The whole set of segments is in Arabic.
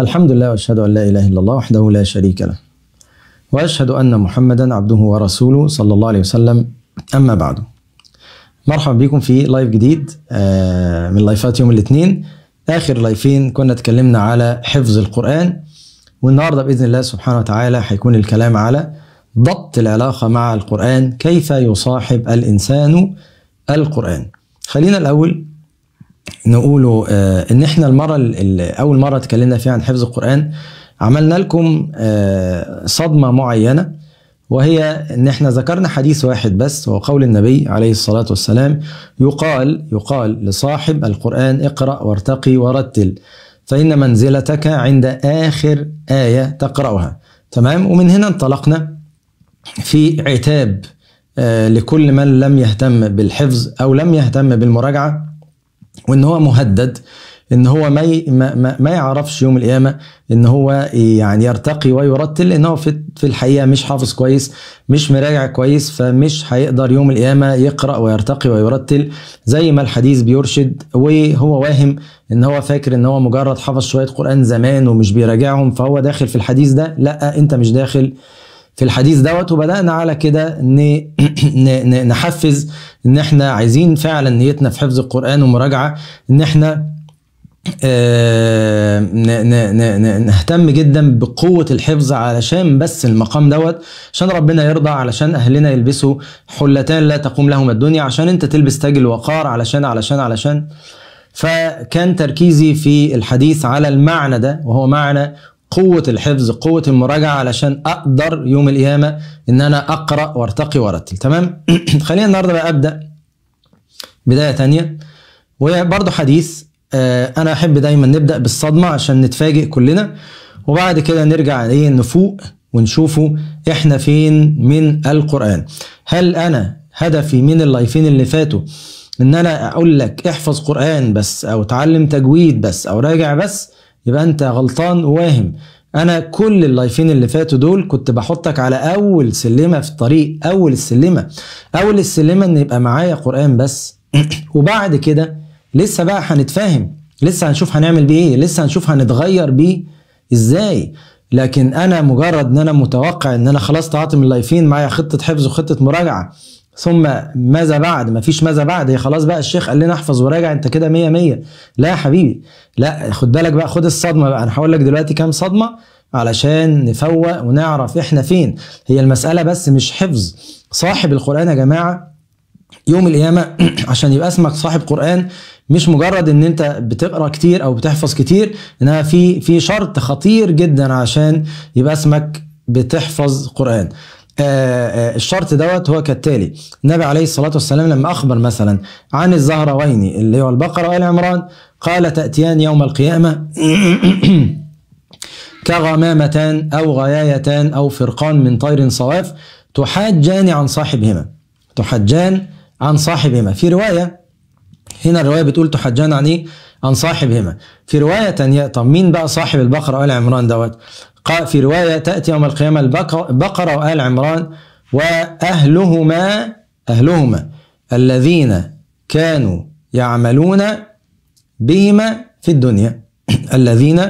الحمد لله واشهد ان لا اله الا الله وحده لا شريك له واشهد ان محمدا عبده ورسوله صلى الله عليه وسلم اما بعد مرحبا بكم في لايف جديد آه، من لايفات يوم الاثنين اخر لايفين كنا اتكلمنا على حفظ القران والنهارده باذن الله سبحانه وتعالى هيكون الكلام على ضبط العلاقه مع القران كيف يصاحب الانسان القران خلينا الاول نقوله آه، ان احنا المره اللي اول مره اتكلمنا فيها عن حفظ القران عملنا لكم آه، صدمه معينه وهي ان احنا ذكرنا حديث واحد بس وهو قول النبي عليه الصلاه والسلام يقال يقال لصاحب القران اقرا وارتقي ورتل فان منزلتك عند اخر ايه تقراها تمام ومن هنا انطلقنا في عتاب آه، لكل من لم يهتم بالحفظ او لم يهتم بالمراجعه وان هو مهدد ان هو ما ما, ما يعرفش يوم القيامه ان هو يعني يرتقي ويرتل ان هو في الحقيقه مش حافظ كويس مش مراجع كويس فمش هيقدر يوم القيامه يقرا ويرتقي ويرتل زي ما الحديث بيرشد وهو واهم ان هو فاكر ان هو مجرد حفظ شويه قران زمان ومش بيراجعهم فهو داخل في الحديث ده لا انت مش داخل في الحديث دوت وبدانا على كده نحفز ان احنا عايزين فعلا نيتنا في حفظ القران ومراجعه ان احنا آه، نهتم جدا بقوة الحفظ علشان بس المقام دوت عشان ربنا يرضى علشان أهلنا يلبسوا حلتان لا تقوم لهما الدنيا عشان أنت تلبس تاج الوقار علشان علشان علشان فكان تركيزي في الحديث على المعنى ده وهو معنى قوة الحفظ قوة المراجعة علشان أقدر يوم القيامة إن أنا أقرأ وأرتقي وأرتل تمام خلينا النهاردة بقى أبدأ بداية تانية وبرضه حديث آه أنا أحب دايما نبدأ بالصدمة عشان نتفاجئ كلنا وبعد كده نرجع إيه نفوق ونشوفه إحنا فين من القرآن هل أنا هدفي من اللايفين اللي فاتوا إن أنا أقول لك احفظ قرآن بس أو اتعلم تجويد بس أو راجع بس يبقى انت غلطان واهم انا كل اللايفين اللي فاتوا دول كنت بحطك على اول سلمه في الطريق اول السلمه اول السلمه ان يبقى معايا قران بس وبعد كده لسه بقى هنتفاهم لسه هنشوف هنعمل بيه ايه لسه هنشوف هنتغير بيه ازاي لكن انا مجرد ان انا متوقع ان انا خلاص تعاطي من اللايفين معايا خطه حفظ وخطه مراجعه ثم ماذا بعد مفيش ماذا بعد هي خلاص بقى الشيخ قال لنا احفظ وراجع انت كده 100 100 لا يا حبيبي لا خد بالك بقى خد الصدمه بقى انا هقول لك دلوقتي كام صدمه علشان نفوق ونعرف احنا فين هي المساله بس مش حفظ صاحب القران يا جماعه يوم القيامه عشان يبقى اسمك صاحب قران مش مجرد ان انت بتقرا كتير او بتحفظ كتير انها في في شرط خطير جدا عشان يبقى اسمك بتحفظ قران آه، آه، الشرط دوت هو كالتالي النبي عليه الصلاة والسلام لما أخبر مثلا عن الزهروين اللي هو البقرة والعمران قال تأتيان يوم القيامة كغمامتان أو غيايتان أو فرقان من طير صواف تحاجان عن صاحبهما تحجان عن صاحبهما في رواية هنا الرواية بتقول تحجان عن إيه؟ عن صاحبهما في رواية ثانيه طب مين بقى صاحب البقرة وال عمران دوت قال في رواية تأتي يوم القيامة البقرة وآل عمران وأهلهما أهلهما الذين كانوا يعملون بهما في الدنيا الذين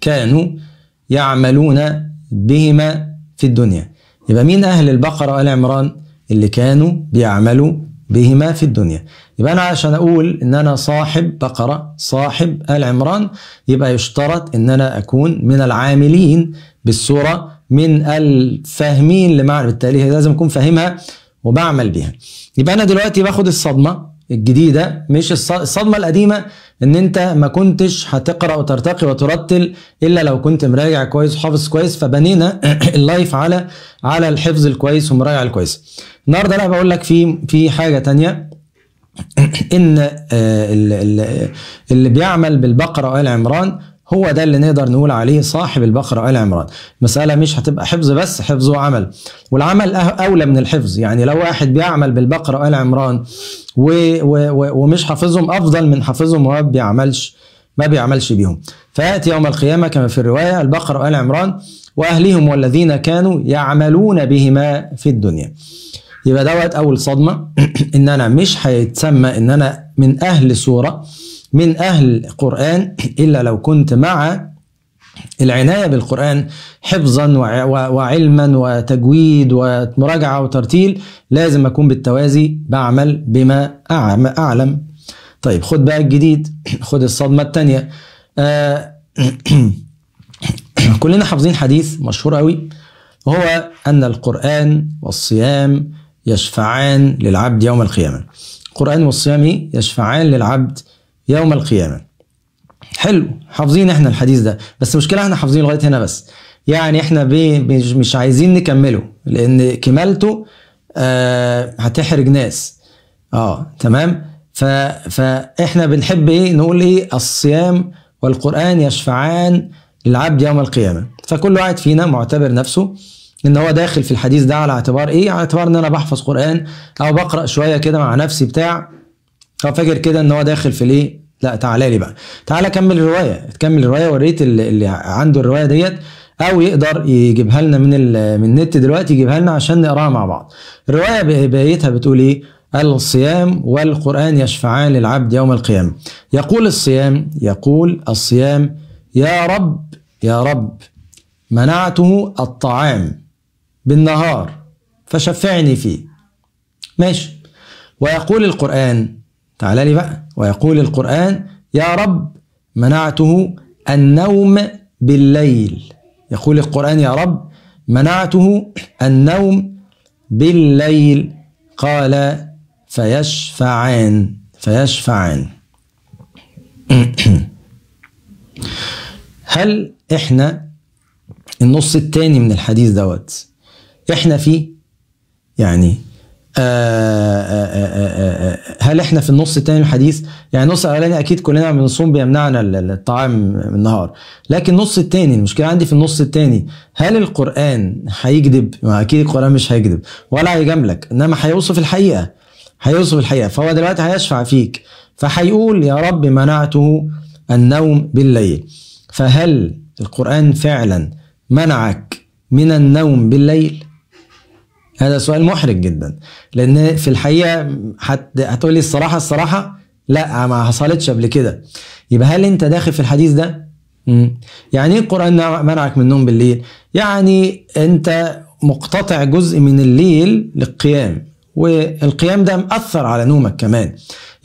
كانوا يعملون بهما في الدنيا يبقى مين أهل البقرة وآل عمران اللي كانوا بيعملوا بهما في الدنيا يبقى أنا عشان أقول إن أنا صاحب بقرة صاحب آل عمران يبقى يشترط إن أنا أكون من العاملين بالصورة من الفاهمين لمعرفة بالتالي لازم أكون فاهمها وبعمل بيها يبقى أنا دلوقتي باخد الصدمة الجديده مش الصدمه القديمه ان انت ما كنتش هتقرا وترتقي وترتل الا لو كنت مراجع كويس وحافظ كويس فبنينا اللايف على على الحفظ الكويس ومراجع الكويس النهارده انا بقول لك في في حاجه تانية ان آه، اللي بيعمل بالبقره وال عمران هو ده اللي نقدر نقول عليه صاحب البقرة آل عمران المسألة مش هتبقى حفظ بس حفظ وعمل والعمل أه-، أولى من الحفظ يعني لو واحد بيعمل بالبقرة آل عمران و و و ومش حافظهم أفضل من حافظهم وما بيعملش ما بيعملش بيهم فيأتي يوم القيامة كما في الرواية البقرة آل عمران وأهلهم والذين كانوا يعملون بهما في الدنيا يبقى دوت أول صدمة إن أنا مش هيتسمى إن أنا من أهل سورة من أهل القرآن إلا لو كنت مع العناية بالقرآن حفظا وعلما وتجويد ومراجعة وترتيل لازم أكون بالتوازي بعمل بما أعلم طيب خد بقى الجديد خد الصدمة الثانية آه، كلنا حافظين حديث مشهور قوي وهو أن القرآن والصيام يشفعان للعبد يوم القيامة القرآن والصيام يشفعان للعبد يوم القيامه حلو حافظين احنا الحديث ده بس المشكله احنا حافظين لغايه هنا بس يعني احنا مش عايزين نكمله لان كمالته آه هتحرج ناس اه تمام ف فاحنا بنحب ايه نقول ايه الصيام والقران يشفعان للعبد يوم القيامه فكل واحد فينا معتبر نفسه ان هو داخل في الحديث ده على اعتبار ايه على اعتبار ان انا بحفظ قران او بقرا شويه كده مع نفسي بتاع فاكر كده ان هو داخل في الايه لا تعالى لي بقى تعالى كمل الروايه تكمل الروايه وريت اللي عنده الروايه ديت او يقدر يجيبها لنا من من النت دلوقتي يجيبها لنا عشان نقراها مع بعض الروايه بدايتها بتقول ايه الصيام والقرآن يشفعان للعبد يوم القيامة يقول الصيام يقول الصيام يا رب يا رب منعته الطعام بالنهار فشفعني فيه ماشي ويقول القرآن تعالى لي بقى ويقول القرآن يا رب منعته النوم بالليل يقول القرآن يا رب منعته النوم بالليل قال فيشفعان فيشفعان هل احنا النص الثاني من الحديث دوت احنا فيه يعني آآ آه، آآ آه، آه، هل احنا في النص الثاني من الحديث يعني النص الاولاني اكيد كلنا بنصوم بيمنعنا الطعام من النهار لكن النص الثاني المشكله عندي في النص الثاني هل القران هيكذب ما اكيد القران مش هيكذب ولا هيجاملك انما هيوصف الحقيقه هيوصف الحقيقه فهو دلوقتي هيشفع فيك فهيقول يا رب منعته النوم بالليل فهل القران فعلا منعك من النوم بالليل هذا سؤال محرج جدا لان في الحقيقه هتقول لي الصراحه الصراحه لا ما حصلتش قبل كده يبقى هل انت داخل في الحديث ده يعني ايه القران منعك من النوم بالليل يعني انت مقتطع جزء من الليل للقيام والقيام ده مأثر على نومك كمان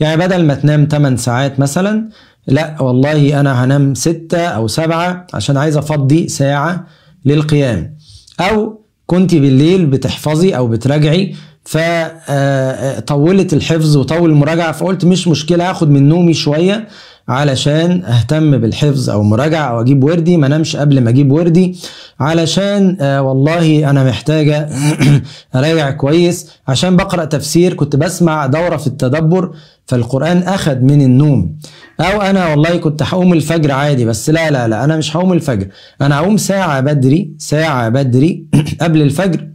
يعني بدل ما تنام 8 ساعات مثلا لا والله انا هنام 6 او 7 عشان عايز افضي ساعه للقيام او كنت بالليل بتحفظي او بتراجعي فطولت آه، آه، الحفظ وطول المراجعه فقلت مش مشكله هاخد من نومي شويه علشان اهتم بالحفظ او مراجعه او اجيب وردي ما نامش قبل ما اجيب وردي علشان آه والله انا محتاجه اراجع كويس عشان بقرا تفسير كنت بسمع دوره في التدبر فالقران اخد من النوم او انا والله كنت هقوم الفجر عادي بس لا لا لا انا مش هقوم الفجر انا هقوم ساعه بدري ساعه بدري قبل الفجر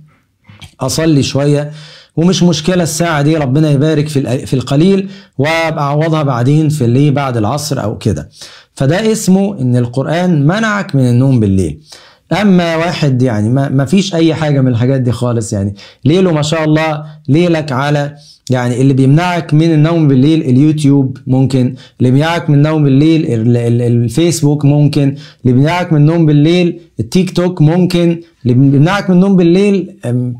اصلي شويه ومش مشكله الساعه دي ربنا يبارك في في القليل واعوضها بعدين في اللي بعد العصر او كده فده اسمه ان القران منعك من النوم بالليل اما واحد يعني ما, ما فيش اي حاجه من الحاجات دي خالص يعني ليله ما شاء الله ليلك على يعني اللي بيمنعك من النوم بالليل اليوتيوب ممكن اللي بيمنعك من النوم بالليل الفيسبوك ممكن اللي بيمنعك من النوم بالليل التيك توك ممكن اللي بيمنعك من النوم بالليل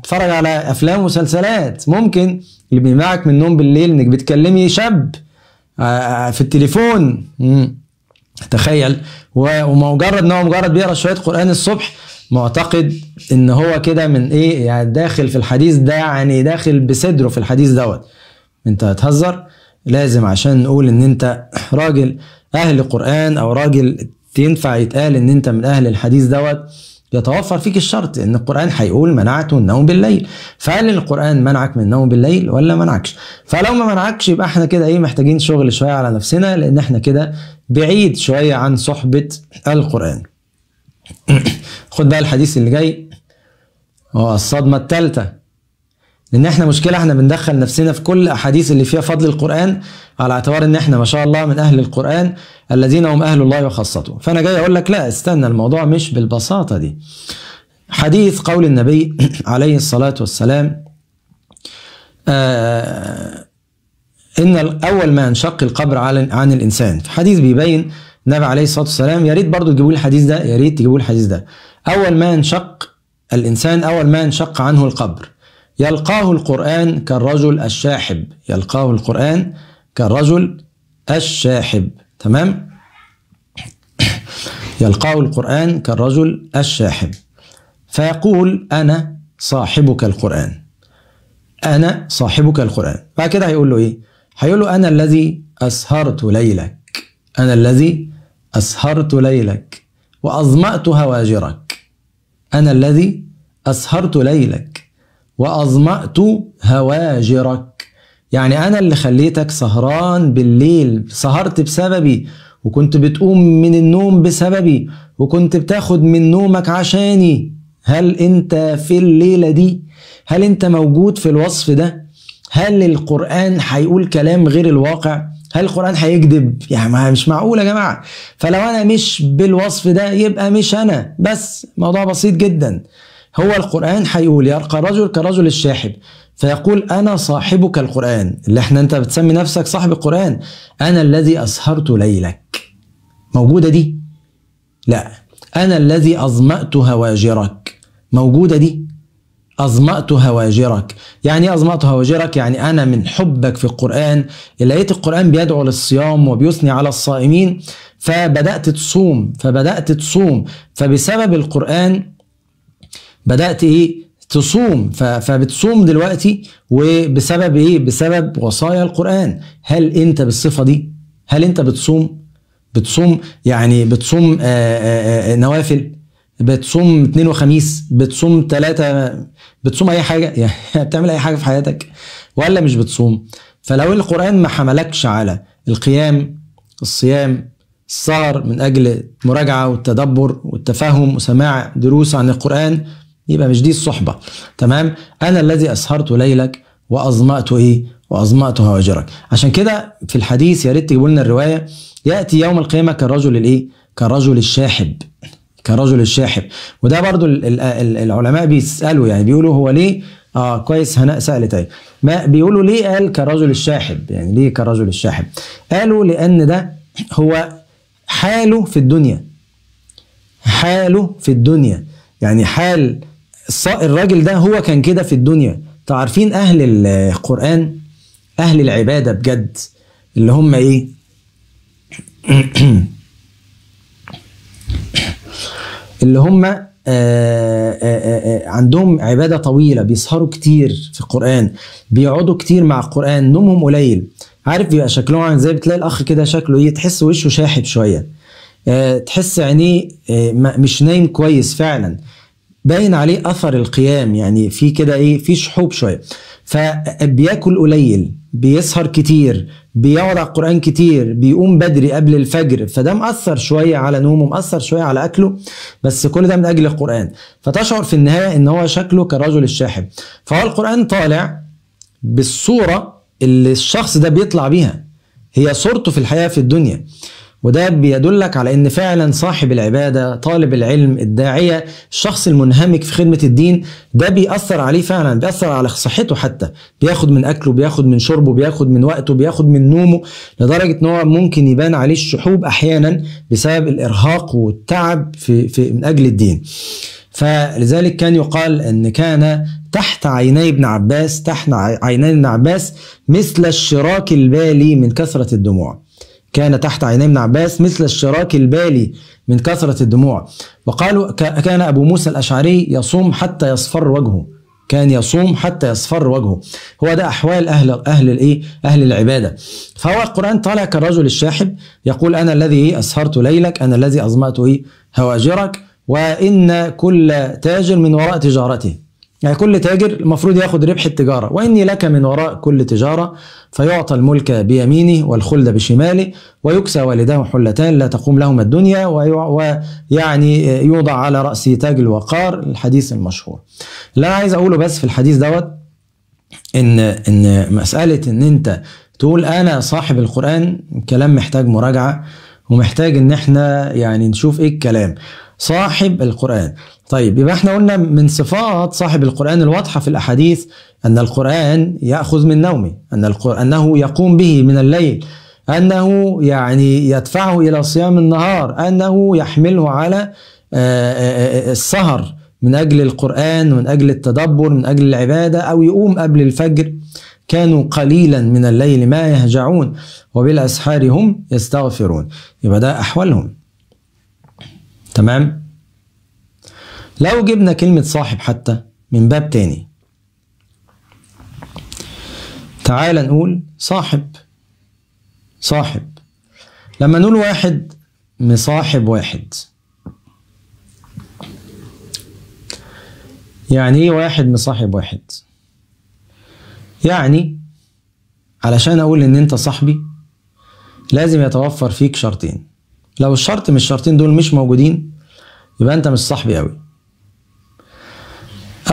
تتفرج على افلام ومسلسلات ممكن اللي بيمنعك من النوم بالليل انك بتكلمي شاب في التليفون تخيل ومجرد ان هو مجرد بيقرا شويه قران الصبح معتقد ان هو كده من ايه يعني داخل في الحديث ده يعني داخل بصدره في الحديث دوت انت هتهزر لازم عشان نقول ان انت راجل اهل قران او راجل تنفع يتقال ان انت من اهل الحديث دوت يتوفر فيك الشرط ان القران هيقول منعته النوم بالليل فهل القران منعك من النوم بالليل ولا منعكش فلو ما منعكش يبقى احنا كده ايه محتاجين شغل شويه على نفسنا لان احنا كده بعيد شوية عن صحبة القرآن خد بقى الحديث اللي جاي هو الصدمة التالتة لأن احنا مشكلة احنا بندخل نفسنا في كل أحاديث اللي فيها فضل القرآن على اعتبار إن احنا ما شاء الله من أهل القرآن الذين هم أهل الله وخاصته فأنا جاي أقول لك لا استنى الموضوع مش بالبساطة دي حديث قول النبي عليه الصلاة والسلام آه ان اول ما انشق القبر عن الانسان في حديث بيبين النبي عليه الصلاه والسلام يا ريت برضه تجيبوا لي الحديث ده يا ريت تجيبوا لي الحديث ده اول ما انشق الانسان اول ما انشق عنه القبر يلقاه القران كالرجل الشاحب يلقاه القران كالرجل الشاحب تمام يلقاه القرآن كالرجل الشاحب فيقول أنا صاحبك القرآن أنا صاحبك القرآن بعد كده هيقول له إيه هيقول له أنا الذي أسهرت ليلك أنا الذي أسهرت ليلك وأظمأت هواجرك أنا الذي أسهرت ليلك وأظمأت هواجرك يعني أنا اللي خليتك سهران بالليل سهرت بسببي وكنت بتقوم من النوم بسببي وكنت بتاخد من نومك عشاني هل أنت في الليلة دي هل أنت موجود في الوصف ده هل القرآن هيقول كلام غير الواقع؟ هل القرآن هيكذب؟ يعني مش معقول يا جماعة فلو أنا مش بالوصف ده يبقى مش أنا بس موضوع بسيط جدا هو القرآن هيقول يرقى الرجل كرجل الشاحب فيقول أنا صاحبك القرآن اللي احنا أنت بتسمي نفسك صاحب القرآن أنا الذي أسهرت ليلك موجودة دي؟ لا أنا الذي أظمأت هواجرك موجودة دي؟ أظمأت هواجرك يعني إيه أظمأت هواجرك يعني أنا من حبك في القرآن لقيت القرآن بيدعو للصيام وبيثني على الصائمين فبدأت تصوم فبدأت تصوم فبسبب القرآن بدأت إيه تصوم فبتصوم دلوقتي وبسبب إيه بسبب وصايا القرآن هل أنت بالصفة دي هل أنت بتصوم بتصوم يعني بتصوم آآ آه، آآ آه، آه، نوافل بتصوم اثنين وخميس بتصوم ثلاثة بتصوم اي حاجه يعني بتعمل اي حاجه في حياتك ولا مش بتصوم فلو القران ما حملكش على القيام الصيام السهر من اجل مراجعه والتدبر والتفهم وسماع دروس عن القران يبقى مش دي الصحبه تمام انا الذي اسهرت ليلك واظمات ايه واظمات هواجرك عشان كده في الحديث يا ريت تجيبوا لنا الروايه ياتي يوم القيامه كالرجل الايه كالرجل الشاحب كرجل الشاحب وده برضو العلماء بيسالوا يعني بيقولوا هو ليه اه كويس هناء سالت اهي طيب. ما بيقولوا ليه قال كرجل الشاحب يعني ليه كرجل الشاحب قالوا لان ده هو حاله في الدنيا حاله في الدنيا يعني حال الراجل ده هو كان كده في الدنيا تعرفين اهل القران اهل العباده بجد اللي هم ايه اللي هم آآ آه، آه، آه، عندهم عباده طويله بيسهروا كتير في القران بيقعدوا كتير مع القران نومهم قليل عارف بيبقى شكلهم عامل ازاي بتلاقي الاخ كده شكله ايه تحس وشه شاحب شويه تحس عينيه مش نايم كويس فعلا باين عليه اثر القيام يعني في كده ايه في شحوب شويه فبياكل قليل بيسهر كتير بيقعد على القرآن كتير بيقوم بدري قبل الفجر فده مأثر شوية على نومه مأثر شوية على أكله بس كل ده من أجل القرآن فتشعر في النهاية إن هو شكله كرجل الشاحب فهو القرآن طالع بالصورة اللي الشخص ده بيطلع بيها هي صورته في الحياة في الدنيا وده بيدلك على ان فعلا صاحب العباده طالب العلم الداعيه الشخص المنهمك في خدمه الدين ده بيأثر عليه فعلا بيأثر على صحته حتى بياخد من اكله بياخد من شربه بياخد من وقته بياخد من نومه لدرجه ان هو ممكن يبان عليه الشحوب احيانا بسبب الارهاق والتعب في, في من اجل الدين فلذلك كان يقال ان كان تحت عيني ابن عباس تحت عيني ابن عباس مثل الشراك البالي من كثره الدموع كان تحت عيني ابن عباس مثل الشراك البالي من كثرة الدموع وقالوا كان أبو موسى الأشعري يصوم حتى يصفر وجهه كان يصوم حتى يصفر وجهه هو ده احوال اهل اهل الايه اهل العباده فهو القران طالع كالرجل الشاحب يقول انا الذي اسهرت ليلك انا الذي اظمأت إيه؟ هواجرك وان كل تاجر من وراء تجارته يعني كل تاجر المفروض ياخد ربح التجارة وإني لك من وراء كل تجارة فيعطى الملك بيمينه والخلد بشماله ويكسى والداه حلتان لا تقوم لهما الدنيا ويعني يوضع على رأس تاج الوقار الحديث المشهور اللي أنا عايز أقوله بس في الحديث دوت إن إن مسألة إن أنت تقول أنا صاحب القرآن كلام محتاج مراجعة ومحتاج إن إحنا يعني نشوف إيه الكلام صاحب القرآن طيب يبقى احنا قلنا من صفات صاحب القرآن الواضحة في الأحاديث أن القرآن يأخذ من نومه أن أنه يقوم به من الليل أنه يعني يدفعه إلى صيام النهار أنه يحمله على آه، آه، آه، السهر من أجل القرآن ومن أجل التدبر من أجل العبادة أو يقوم قبل الفجر كانوا قليلا من الليل ما يهجعون وبالأسحار هم يستغفرون يبقى ده أحوالهم تمام لو جبنا كلمة صاحب حتى من باب تاني تعال نقول صاحب صاحب لما نقول واحد مصاحب واحد يعني ايه واحد مصاحب واحد يعني علشان اقول ان انت صاحبي لازم يتوفر فيك شرطين لو الشرط من الشرطين دول مش موجودين يبقى انت مش صاحبي قوي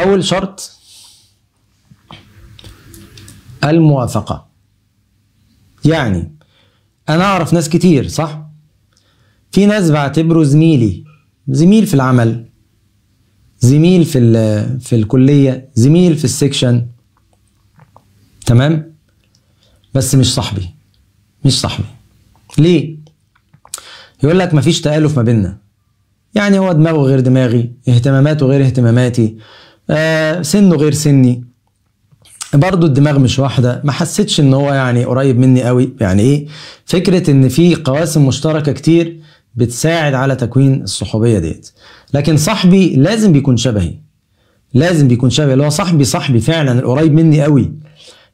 أول شرط الموافقة يعني أنا أعرف ناس كتير صح؟ في ناس بعتبره زميلي زميل في العمل زميل في في الكلية زميل في السكشن تمام بس مش صاحبي مش صاحبي ليه يقول لك مفيش تآلف ما بيننا يعني هو دماغه غير دماغي اهتماماته غير اهتماماتي آه، سنه غير سني برضه الدماغ مش واحده ما حسيتش ان هو يعني قريب مني قوي يعني ايه فكره ان في قواسم مشتركه كتير بتساعد على تكوين الصحوبيه ديت لكن صاحبي لازم بيكون شبهي لازم بيكون شبهي اللي هو صاحبي صاحبي فعلا القريب مني قوي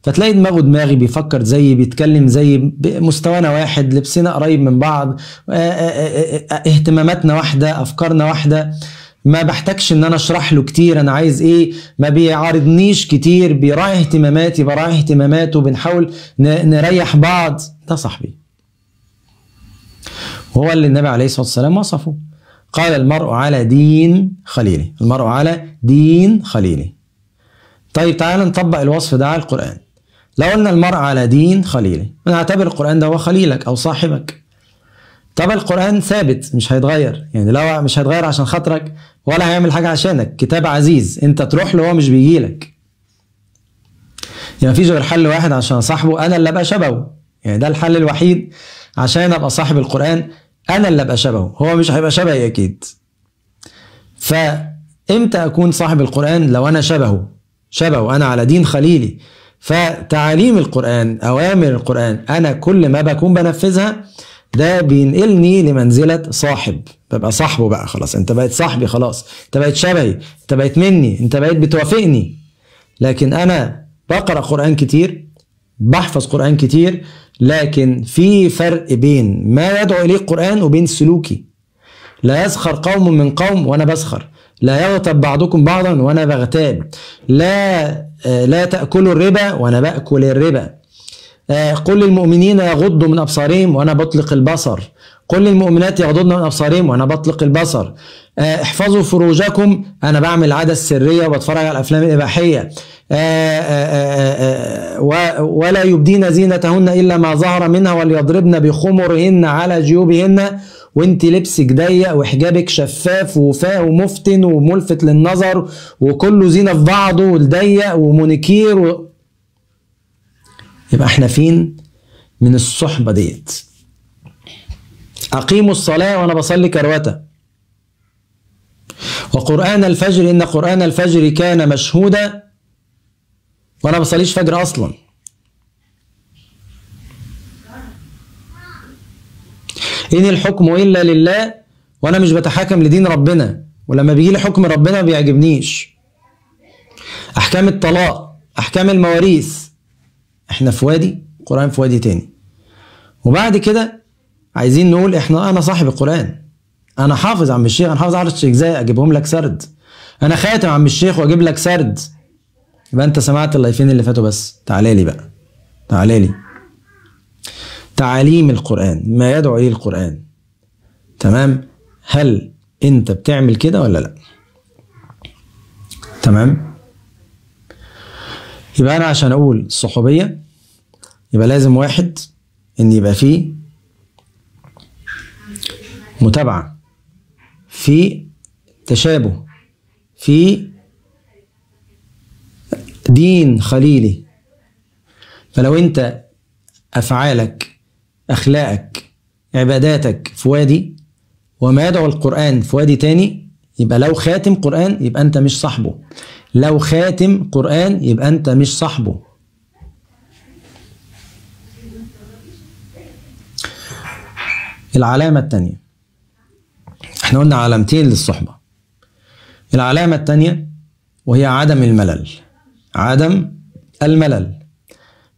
فتلاقي دماغه دماغي بيفكر زيي بيتكلم زيي مستوانا واحد لبسنا قريب من بعض آه، آه، اهتماماتنا واحده افكارنا واحده ما بحتاجش ان انا اشرح له كتير انا عايز ايه ما بيعارضنيش كتير بيراعي اهتماماتي براعي اهتماماته بنحاول نريح بعض ده صاحبي هو اللي النبي عليه الصلاه والسلام وصفه قال المرء على دين خليله المرء على دين خليله طيب تعال نطبق الوصف ده على القرآن لو قلنا المرء على دين خليله نعتبر القرآن ده هو خليلك أو صاحبك طب القرآن ثابت مش هيتغير يعني لو مش هيتغير عشان خاطرك ولا هيعمل حاجة عشانك كتاب عزيز انت تروح له هو مش بيجي لك يعني مفيش غير حل واحد عشان صاحبه انا اللي ابقى شبهه يعني ده الحل الوحيد عشان ابقى صاحب القرآن انا اللي ابقى شبهه هو مش هيبقى شبهي اكيد فامتى اكون صاحب القرآن لو انا شبهه شبهه انا على دين خليلي فتعاليم القرآن أوامر القرآن أنا كل ما بكون بنفذها ده بينقلني لمنزله صاحب ببقى صاحبه بقى خلاص انت بقيت صاحبي خلاص انت بقيت شبهي انت بقيت مني انت بقيت بتوافقني لكن انا بقرا قران كتير بحفظ قران كتير لكن في فرق بين ما يدعو اليه القران وبين سلوكي لا يسخر قوم من قوم وانا بسخر لا يغتب بعضكم بعضا وانا بغتاب لا آه، لا تاكلوا الربا وانا باكل الربا آه، قل للمؤمنين يغضوا من ابصارهم وانا بطلق البصر قل للمؤمنات يغضضن من ابصارهم وانا بطلق البصر آه، احفظوا فروجكم انا بعمل عاده سريه وبتفرج على الافلام الاباحيه آآ آه، آآ ولا يبدين زينتهن الا ما ظهر منها وليضربن بخمرهن على جيوبهن وانت لبسك ضيق وحجابك شفاف وفاه ومفتن وملفت للنظر وكله زينه في بعضه وضيق ومونيكير يبقى احنا فين من الصحبة ديت أقيموا الصلاة وأنا بصلي كروتة وقرآن الفجر إن قرآن الفجر كان مشهودا وأنا بصليش فجر أصلا إن الحكم إلا لله وأنا مش بتحاكم لدين ربنا ولما بيجي لي حكم ربنا ما بيعجبنيش أحكام الطلاق أحكام المواريث احنا في وادي القرآن في وادي تاني وبعد كده عايزين نقول احنا انا صاحب القرآن انا حافظ عم الشيخ انا حافظ الشيخ زي اجيبهم لك سرد انا خاتم عم الشيخ واجيب لك سرد يبقى انت سمعت اللايفين اللي فاتوا بس تعالى لي بقى تعالى لي تعاليم القرآن ما يدعو إليه القرآن تمام هل أنت بتعمل كده ولا لأ تمام يبقى انا عشان اقول صحوبيه يبقى لازم واحد ان يبقى فيه متابعه في تشابه في دين خليلي فلو انت افعالك اخلاقك عباداتك في وادي وما يدعو القران في وادي تاني يبقى لو خاتم قران يبقى انت مش صاحبه لو خاتم قرآن يبقى أنت مش صاحبه العلامة التانية احنا قلنا علامتين للصحبة العلامة التانية وهي عدم الملل عدم الملل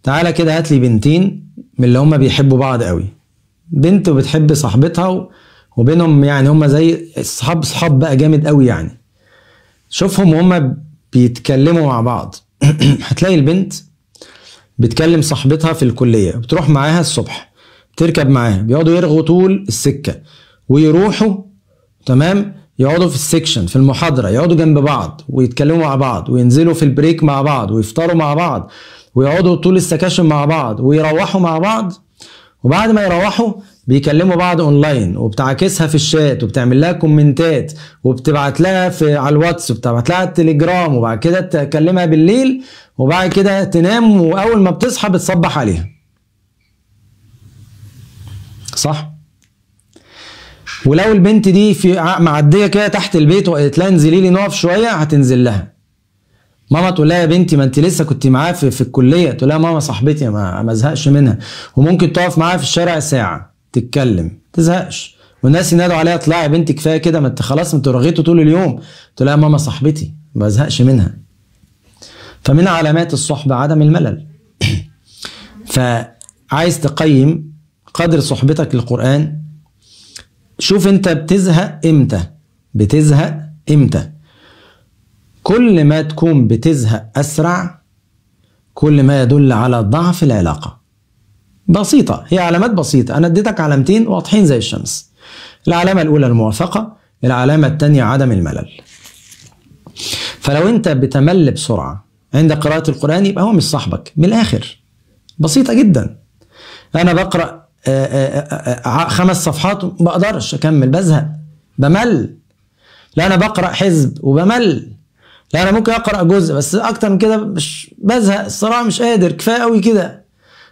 تعالى كده هات لي بنتين من اللي هما بيحبوا بعض قوي بنت وبتحب صاحبتها وبينهم يعني هما زي صحاب صحاب بقى جامد قوي يعني شوفهم وهما بيتكلموا مع بعض هتلاقي البنت بتكلم صاحبتها في الكليه بتروح معاها الصبح بتركب معاها بيقعدوا يرغوا طول السكه ويروحوا تمام يقعدوا في السكشن في المحاضره يقعدوا جنب بعض ويتكلموا مع بعض وينزلوا في البريك مع بعض ويفطروا مع بعض ويقعدوا طول السكاشن مع بعض ويروحوا مع بعض وبعد ما يروحوا بيكلموا بعض اونلاين وبتعاكسها في الشات وبتعمل لها كومنتات وبتبعت لها في على الواتس وبتبعت لها التليجرام وبعد كده تكلمها بالليل وبعد كده تنام واول ما بتصحى بتصبح عليها صح ولو البنت دي في معديه كده تحت البيت وقالت لها انزلي لي نقف شويه هتنزل لها ماما تقول لها يا بنتي ما انت لسه كنت معاها في, في الكليه تقول لها ماما صاحبتي ما ما ازهقش منها وممكن تقف معاها في الشارع ساعه تتكلم تزهقش والناس ينادوا عليها اطلعي يا بنتي كفايه كده ما انت خلاص انت رغيته طول اليوم قلت لها ماما صاحبتي ما بزهقش منها فمن علامات الصحبه عدم الملل فعايز تقيم قدر صحبتك للقران شوف انت بتزهق امتى بتزهق امتى كل ما تكون بتزهق اسرع كل ما يدل على ضعف العلاقه بسيطة هي علامات بسيطة أنا اديتك علامتين واضحين زي الشمس العلامة الأولى الموافقة العلامة الثانية عدم الملل فلو أنت بتمل بسرعة عند قراءة القرآن يبقى هو مش صاحبك من الآخر بسيطة جدا أنا بقرأ آه، آه، آه، خمس صفحات ما بقدرش أكمل بزهق بمل لا أنا بقرأ حزب وبمل لا أنا ممكن أقرأ جزء بس أكتر من كده مش بزهق الصراحة مش قادر كفاية أوي كده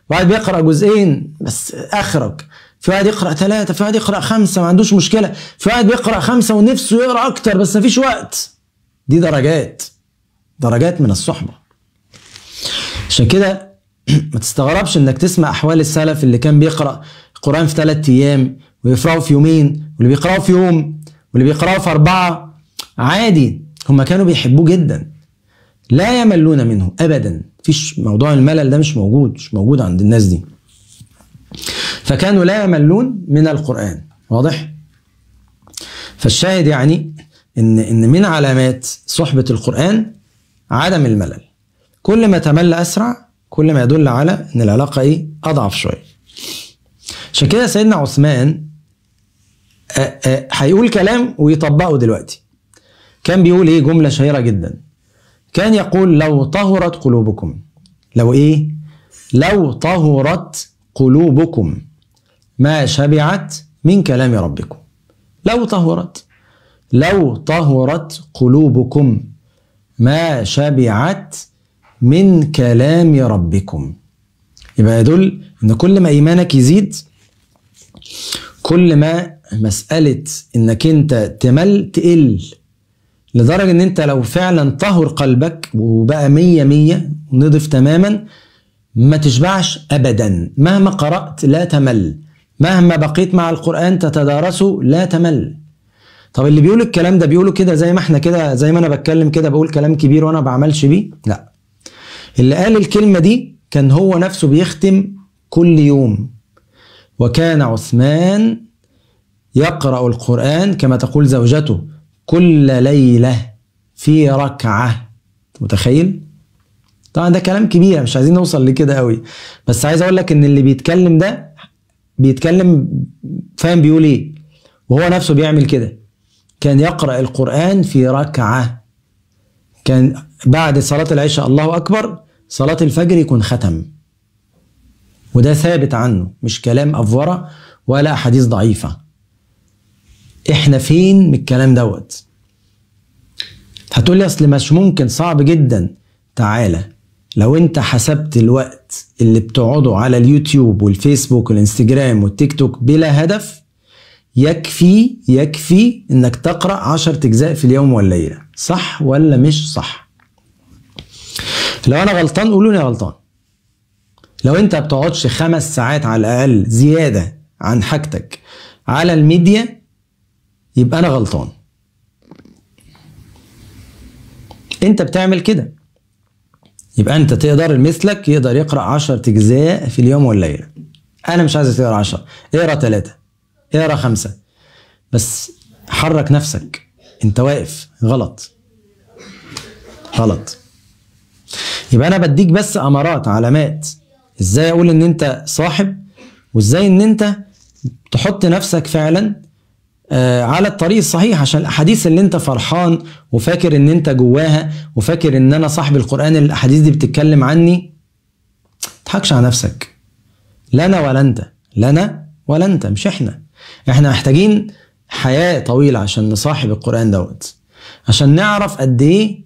واحد بيقرا جزئين بس اخرج في واحد يقرا ثلاثه في واحد يقرا خمسه ما عندوش مشكله في واحد بيقرا خمسه ونفسه يقرا اكتر بس ما فيش وقت دي درجات درجات من الصحبه عشان كده ما تستغربش انك تسمع احوال السلف اللي كان بيقرا القران في ثلاث ايام ويقراه في يومين واللي بيقراه في يوم واللي بيقراه في اربعه عادي هما كانوا بيحبوه جدا لا يملون منه ابدا فيش موضوع الملل ده مش موجود مش موجود عند الناس دي فكانوا لا يملون من القران واضح فالشاهد يعني ان ان من علامات صحبه القران عدم الملل كل ما تمل اسرع كل ما يدل على ان العلاقه ايه اضعف شويه عشان كده سيدنا عثمان هيقول كلام ويطبقه دلوقتي كان بيقول ايه جمله شهيره جدا كان يقول لو طهرت قلوبكم لو ايه لو طهرت قلوبكم ما شبعت من كلام ربكم لو طهرت لو طهرت قلوبكم ما شبعت من كلام ربكم يبقى يدل ان كل ما ايمانك يزيد كل ما مساله انك انت تمل تقل لدرجه ان انت لو فعلا طهر قلبك وبقى مية مية نضف تماما ما تشبعش ابدا مهما قرات لا تمل مهما بقيت مع القران تتدارسه لا تمل طب اللي بيقول الكلام ده بيقوله كده زي ما احنا كده زي ما انا بتكلم كده بقول كلام كبير وانا بعملش بيه لا اللي قال الكلمه دي كان هو نفسه بيختم كل يوم وكان عثمان يقرا القران كما تقول زوجته كل ليلة في ركعة متخيل؟ طبعا ده كلام كبير مش عايزين نوصل لكده قوي بس عايز اقول لك ان اللي بيتكلم ده بيتكلم فاهم بيقول ايه وهو نفسه بيعمل كده كان يقرأ القرآن في ركعة كان بعد صلاة العشاء الله أكبر صلاة الفجر يكون ختم وده ثابت عنه مش كلام أفورة ولا أحاديث ضعيفة احنا فين من الكلام دوت هتقول لي اصل مش ممكن صعب جدا تعالى لو انت حسبت الوقت اللي بتقعده على اليوتيوب والفيسبوك والانستجرام والتيك توك بلا هدف يكفي يكفي انك تقرا عشر اجزاء في اليوم والليله صح ولا مش صح لو انا غلطان قولوا لي غلطان لو انت بتقعدش خمس ساعات على الاقل زياده عن حاجتك على الميديا يبقى انا غلطان انت بتعمل كده يبقى انت تقدر مثلك يقدر يقرا 10 اجزاء في اليوم والليله انا مش عايز تقرا 10 اقرا 3 اقرا 5 بس حرك نفسك انت واقف غلط غلط يبقى انا بديك بس امارات علامات ازاي اقول ان انت صاحب وازاي ان انت تحط نفسك فعلا آه، على الطريق الصحيح عشان الاحاديث اللي انت فرحان وفاكر ان انت جواها وفاكر ان انا صاحب القران اللي الاحاديث دي بتتكلم عني تضحكش على نفسك لا انا ولا انت لا انا ولا انت مش احنا احنا محتاجين حياه طويله عشان نصاحب القران دوت عشان نعرف قد ايه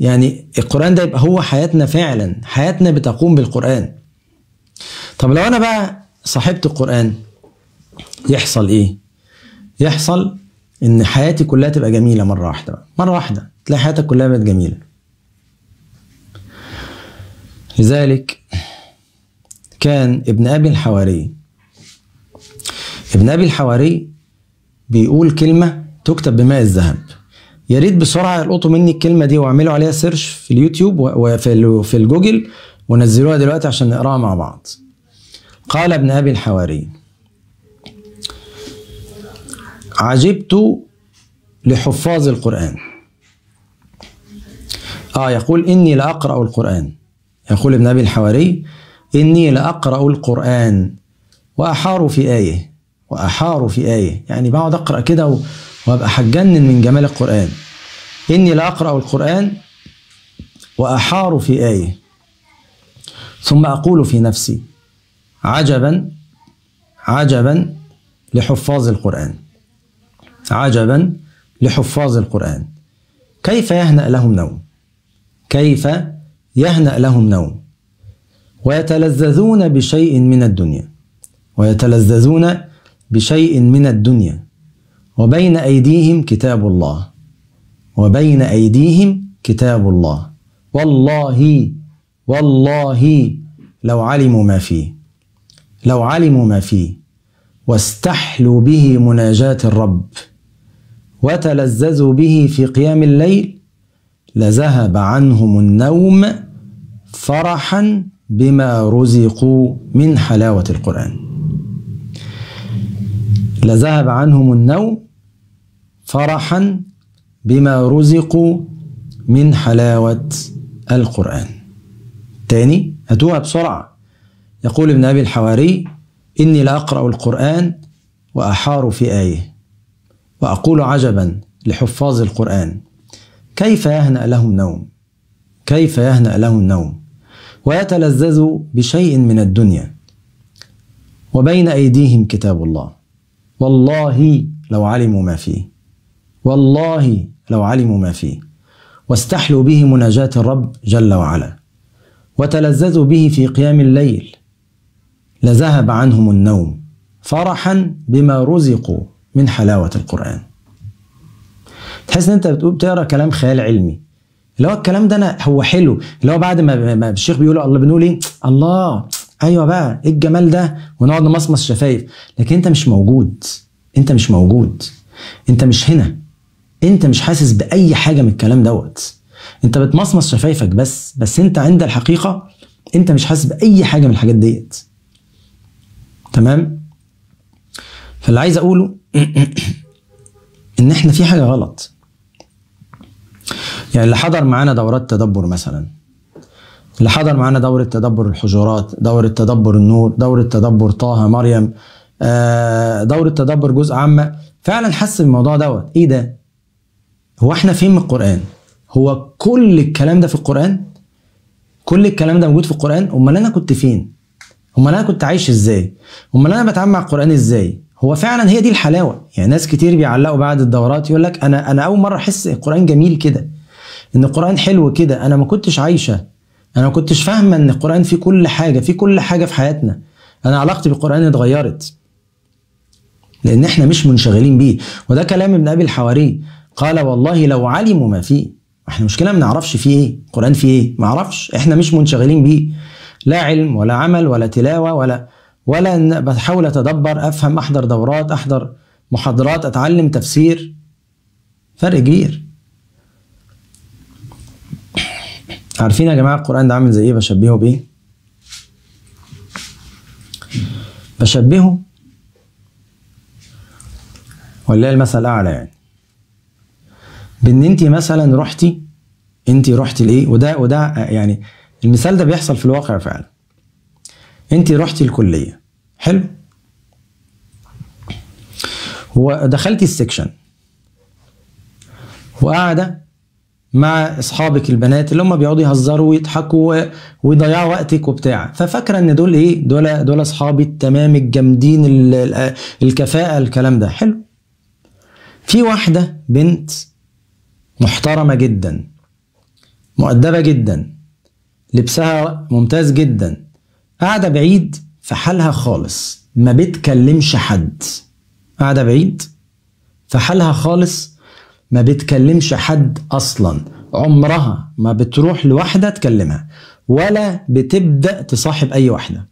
يعني القران ده يبقى هو حياتنا فعلا حياتنا بتقوم بالقران طب لو انا بقى صاحبت القران يحصل ايه يحصل ان حياتي كلها تبقى جميله مره واحده مره واحده تلاقي حياتك كلها بقت جميله لذلك كان ابن ابي الحواري ابن ابي الحواري بيقول كلمه تكتب بماء الذهب يا ريت بسرعه يلقطوا مني الكلمه دي واعملوا عليها سيرش في اليوتيوب وفي في الجوجل ونزلوها دلوقتي عشان نقراها مع بعض قال ابن ابي الحواري عجبت لحفاظ القرآن آه يقول إني لأقرأ القرآن يقول ابن أبي الحواري إني لأقرأ القرآن وأحار في آية وأحار في آية يعني بقعد أقرأ كده وأبقى هتجنن من جمال القرآن إني لأقرأ القرآن وأحار في آية ثم أقول في نفسي عجبا عجبا لحفاظ القرآن عجبا لحفاظ القرآن كيف يهنأ لهم نوم كيف يهنأ لهم نوم ويتلذذون بشيء من الدنيا ويتلذذون بشيء من الدنيا وبين أيديهم كتاب الله وبين أيديهم كتاب الله والله والله لو علموا ما فيه لو علموا ما فيه واستحلوا به مناجاة الرب وتلذذوا به في قيام الليل لذهب عنهم النوم فرحا بما رزقوا من حلاوة القرآن لذهب عنهم النوم فرحا بما رزقوا من حلاوة القرآن تاني هاتوها بسرعة يقول ابن أبي الحواري إني لأقرأ القرآن وأحار في آية واقول عجبا لحفاظ القران كيف يهنا لهم النوم كيف يهنا لهم النوم ويتلذذ بشيء من الدنيا وبين ايديهم كتاب الله والله لو علموا ما فيه والله لو علموا ما فيه واستحلوا به مناجاه الرب جل وعلا وتلذذوا به في قيام الليل لذهب عنهم النوم فرحا بما رزقوا من حلاوه القران تحس ان انت بتقرا كلام خيال علمي اللي هو الكلام ده انا هو حلو اللي هو بعد ما الشيخ بيقول الله بنقول ايه الله ايوه بقى ايه الجمال ده ونقعد نمصمص شفايف لكن انت مش موجود انت مش موجود انت مش هنا انت مش حاسس باي حاجه من الكلام دوت انت بتمصمص شفايفك بس بس انت عند الحقيقه انت مش حاسس باي حاجه من الحاجات ديت تمام فاللي عايز اقوله ان احنا في حاجه غلط يعني اللي حضر معانا دورات تدبر مثلا اللي حضر معانا دورة تدبر الحجرات دورة تدبر النور دورة تدبر طه مريم آه، دورة تدبر جزء عامة فعلا حس بالموضوع دوت ايه ده هو احنا فين من القرآن هو كل الكلام ده في القرآن كل الكلام ده موجود في القرآن امال انا كنت فين امال انا كنت عايش ازاي امال انا بتعامل مع القرآن ازاي هو فعلا هي دي الحلاوه يعني ناس كتير بيعلقوا بعد الدورات يقول لك انا انا اول مره احس القران جميل كده ان القران حلو كده انا ما كنتش عايشه انا ما كنتش فاهمه ان القران فيه كل حاجه فيه كل حاجه في حياتنا انا علاقتي بالقران اتغيرت لان احنا مش منشغلين بيه وده كلام ابن ابي الحواري قال والله لو علموا ما فيه احنا مشكله ما نعرفش فيه ايه القران فيه ايه ما اعرفش احنا مش منشغلين بيه لا علم ولا عمل ولا تلاوه ولا ولا ان بحاول اتدبر افهم احضر دورات احضر محاضرات اتعلم تفسير فرق كبير عارفين يا جماعه القران ده عامل زي ايه بشبهه بايه بشبهه ولا المثل اعلى يعني بان انت مثلا رحتي انت رحتي لايه وده وده يعني المثال ده بيحصل في الواقع فعلا انت رحتي الكليه حلو ودخلتي السكشن وقاعده مع اصحابك البنات اللي هم بيقعدوا يهزروا ويضحكوا ويضيعوا وقتك وبتاع ففاكره ان دول ايه دول دول اصحابي التمام الجامدين الكفاءه الكلام ده حلو في واحده بنت محترمه جدا مؤدبه جدا لبسها ممتاز جدا قاعدة بعيد في حالها خالص ما بتكلمش حد قاعدة بعيد في حالها خالص ما بتكلمش حد أصلا عمرها ما بتروح لواحدة تكلمها ولا بتبدأ تصاحب أي واحدة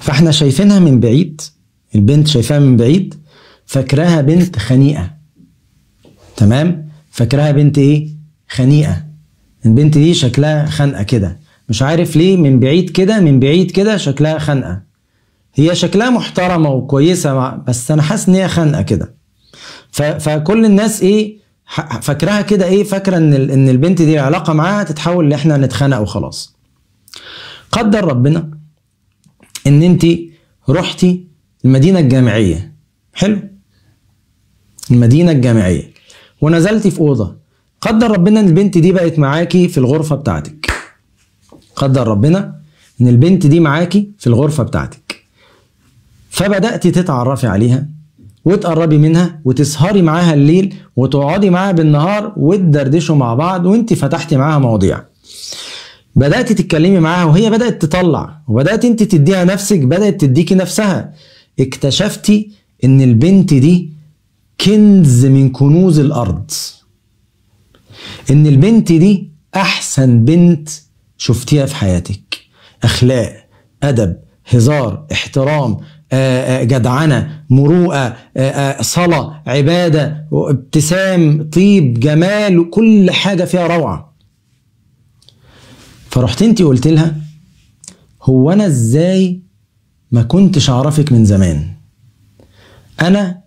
فاحنا شايفينها من بعيد البنت شايفاها من بعيد فاكراها بنت خنيقة تمام فاكراها بنت ايه خنيقة البنت دي شكلها خانقة كده مش عارف ليه من بعيد كده من بعيد كده شكلها خنقه هي شكلها محترمه وكويسه مع بس انا حاسس ان هي خانقه كده فكل الناس ايه فاكراها كده ايه فاكره ان ان البنت دي علاقه معاها تتحول ان احنا هنتخانق وخلاص قدر ربنا ان انت رحتي المدينه الجامعيه حلو المدينه الجامعيه ونزلتي في اوضه قدر ربنا ان البنت دي بقت معاكي في الغرفه بتاعتك قدر ربنا ان البنت دي معاكي في الغرفه بتاعتك فبداتي تتعرفي عليها وتقربي منها وتسهري معاها الليل وتقعدي معاها بالنهار وتدردشوا مع بعض وانت فتحتي معاها مواضيع بدات تتكلمي معاها وهي بدات تطلع وبدات انت تديها نفسك بدات تديكي نفسها اكتشفتي ان البنت دي كنز من كنوز الارض ان البنت دي احسن بنت شفتيها في حياتك اخلاق ادب هزار احترام آه، آه، جدعنه مروءه آه، صلاه عباده ابتسام طيب جمال كل حاجه فيها روعه فرحت انت قلت لها هو انا ازاي ما كنتش اعرفك من زمان انا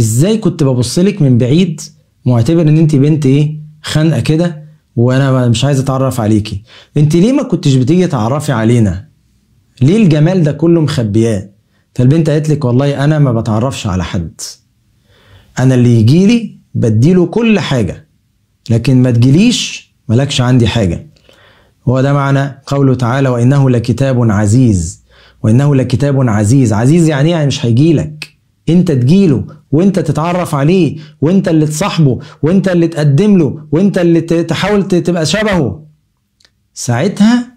ازاي كنت ببص لك من بعيد معتبر ان انت بنت ايه خانقه كده وانا مش عايز اتعرف عليكي انت ليه ما كنتش بتيجي تعرفي علينا ليه الجمال ده كله مخبياه فالبنت قالت لك والله انا ما بتعرفش على حد انا اللي يجي لي بديله كل حاجه لكن ما تجيليش مالكش عندي حاجه هو ده معنى قوله تعالى وانه لكتاب عزيز وانه لكتاب عزيز عزيز يعني إيه؟ يعني مش هيجيلك انت تجيله وانت تتعرف عليه وانت اللي تصاحبه وانت اللي تقدم له وانت اللي تحاول تبقى شبهه ساعتها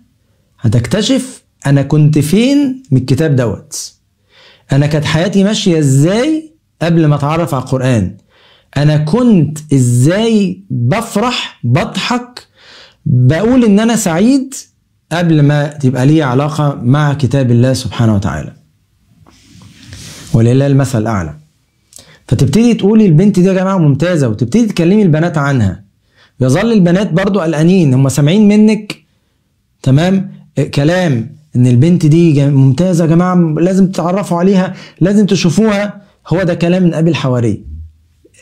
هتكتشف انا كنت فين من الكتاب دوت انا كانت حياتي ماشيه ازاي قبل ما اتعرف على القران انا كنت ازاي بفرح بضحك بقول ان انا سعيد قبل ما تبقى لي علاقه مع كتاب الله سبحانه وتعالى ولله المثل الاعلى فتبتدي تقولي البنت دي يا جماعه ممتازه وتبتدي تكلمي البنات عنها يظل البنات برضو قلقانين هم سامعين منك تمام إيه، كلام ان البنت دي ممتازه يا جماعه لازم تتعرفوا عليها لازم تشوفوها هو ده كلام من ابي الحواري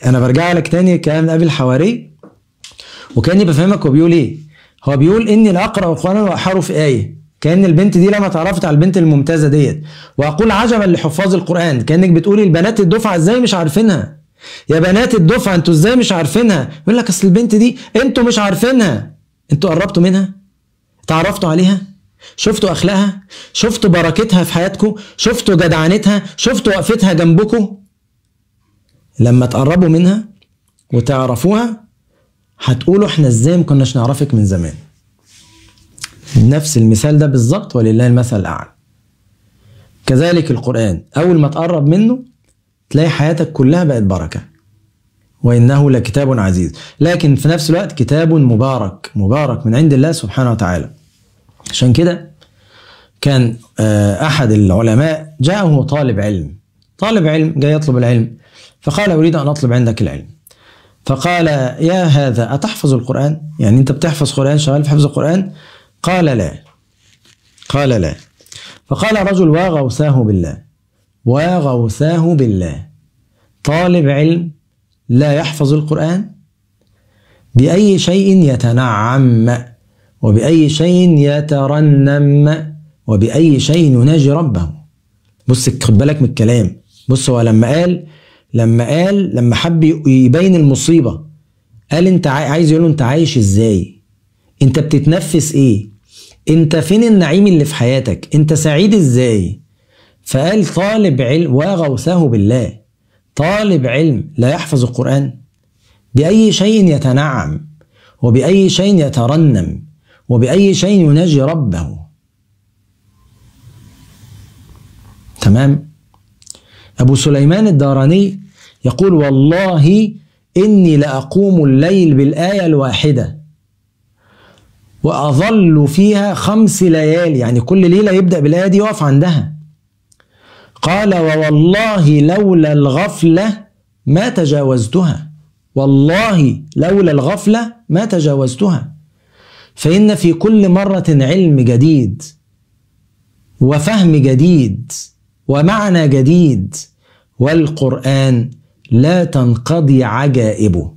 انا برجع لك تاني كلام من ابي الحواري وكاني بفهمك هو بيقول ايه هو بيقول اني لاقرا القران واحر في ايه كان البنت دي لما اتعرفت على البنت الممتازه ديت واقول عجبا لحفاظ القران كانك بتقولي البنات الدفعه ازاي مش عارفينها يا بنات الدفعه انتوا ازاي مش عارفينها يقول لك اصل البنت دي انتوا مش عارفينها انتوا قربتوا منها تعرفتوا عليها شفتوا اخلاقها شفتوا بركتها في حياتكم شفتوا جدعنتها شفتوا وقفتها جنبكم لما تقربوا منها وتعرفوها هتقولوا احنا ازاي ما كناش نعرفك من زمان نفس المثال ده بالظبط ولله المثل الاعلى كذلك القرآن أول ما تقرب منه تلاقي حياتك كلها بقت بركة وإنه لكتاب عزيز لكن في نفس الوقت كتاب مبارك مبارك من عند الله سبحانه وتعالى عشان كده كان آه، أحد العلماء جاءه طالب علم طالب علم جاي يطلب العلم فقال أريد أن أطلب عندك العلم فقال يا هذا أتحفظ القرآن يعني أنت بتحفظ قرآن شغال في حفظ القرآن قال لا قال لا فقال رجل واغوثاه بالله واغوثاه بالله طالب علم لا يحفظ القرآن بأي شيء يتنعم وبأي شيء يترنم وبأي شيء يناجي ربه بص خد بالك من الكلام بص هو لما قال لما قال لما حب يبين المصيبه قال انت عايز يقول له انت عايش ازاي انت بتتنفس ايه انت فين النعيم اللي في حياتك انت سعيد ازاي فقال طالب علم وغوثه بالله طالب علم لا يحفظ القرآن بأي شيء يتنعم وبأي شيء يترنم وبأي شيء يناجي ربه تمام أبو سليمان الداراني يقول والله إني لأقوم الليل بالآية الواحدة وأظلوا فيها خمس ليالي يعني كل ليلة يبدأ بالآية دي يقف عندها قال ووالله لولا الغفلة ما تجاوزتها والله لولا الغفلة ما تجاوزتها فإن في كل مرة علم جديد وفهم جديد ومعنى جديد والقرآن لا تنقضي عجائبه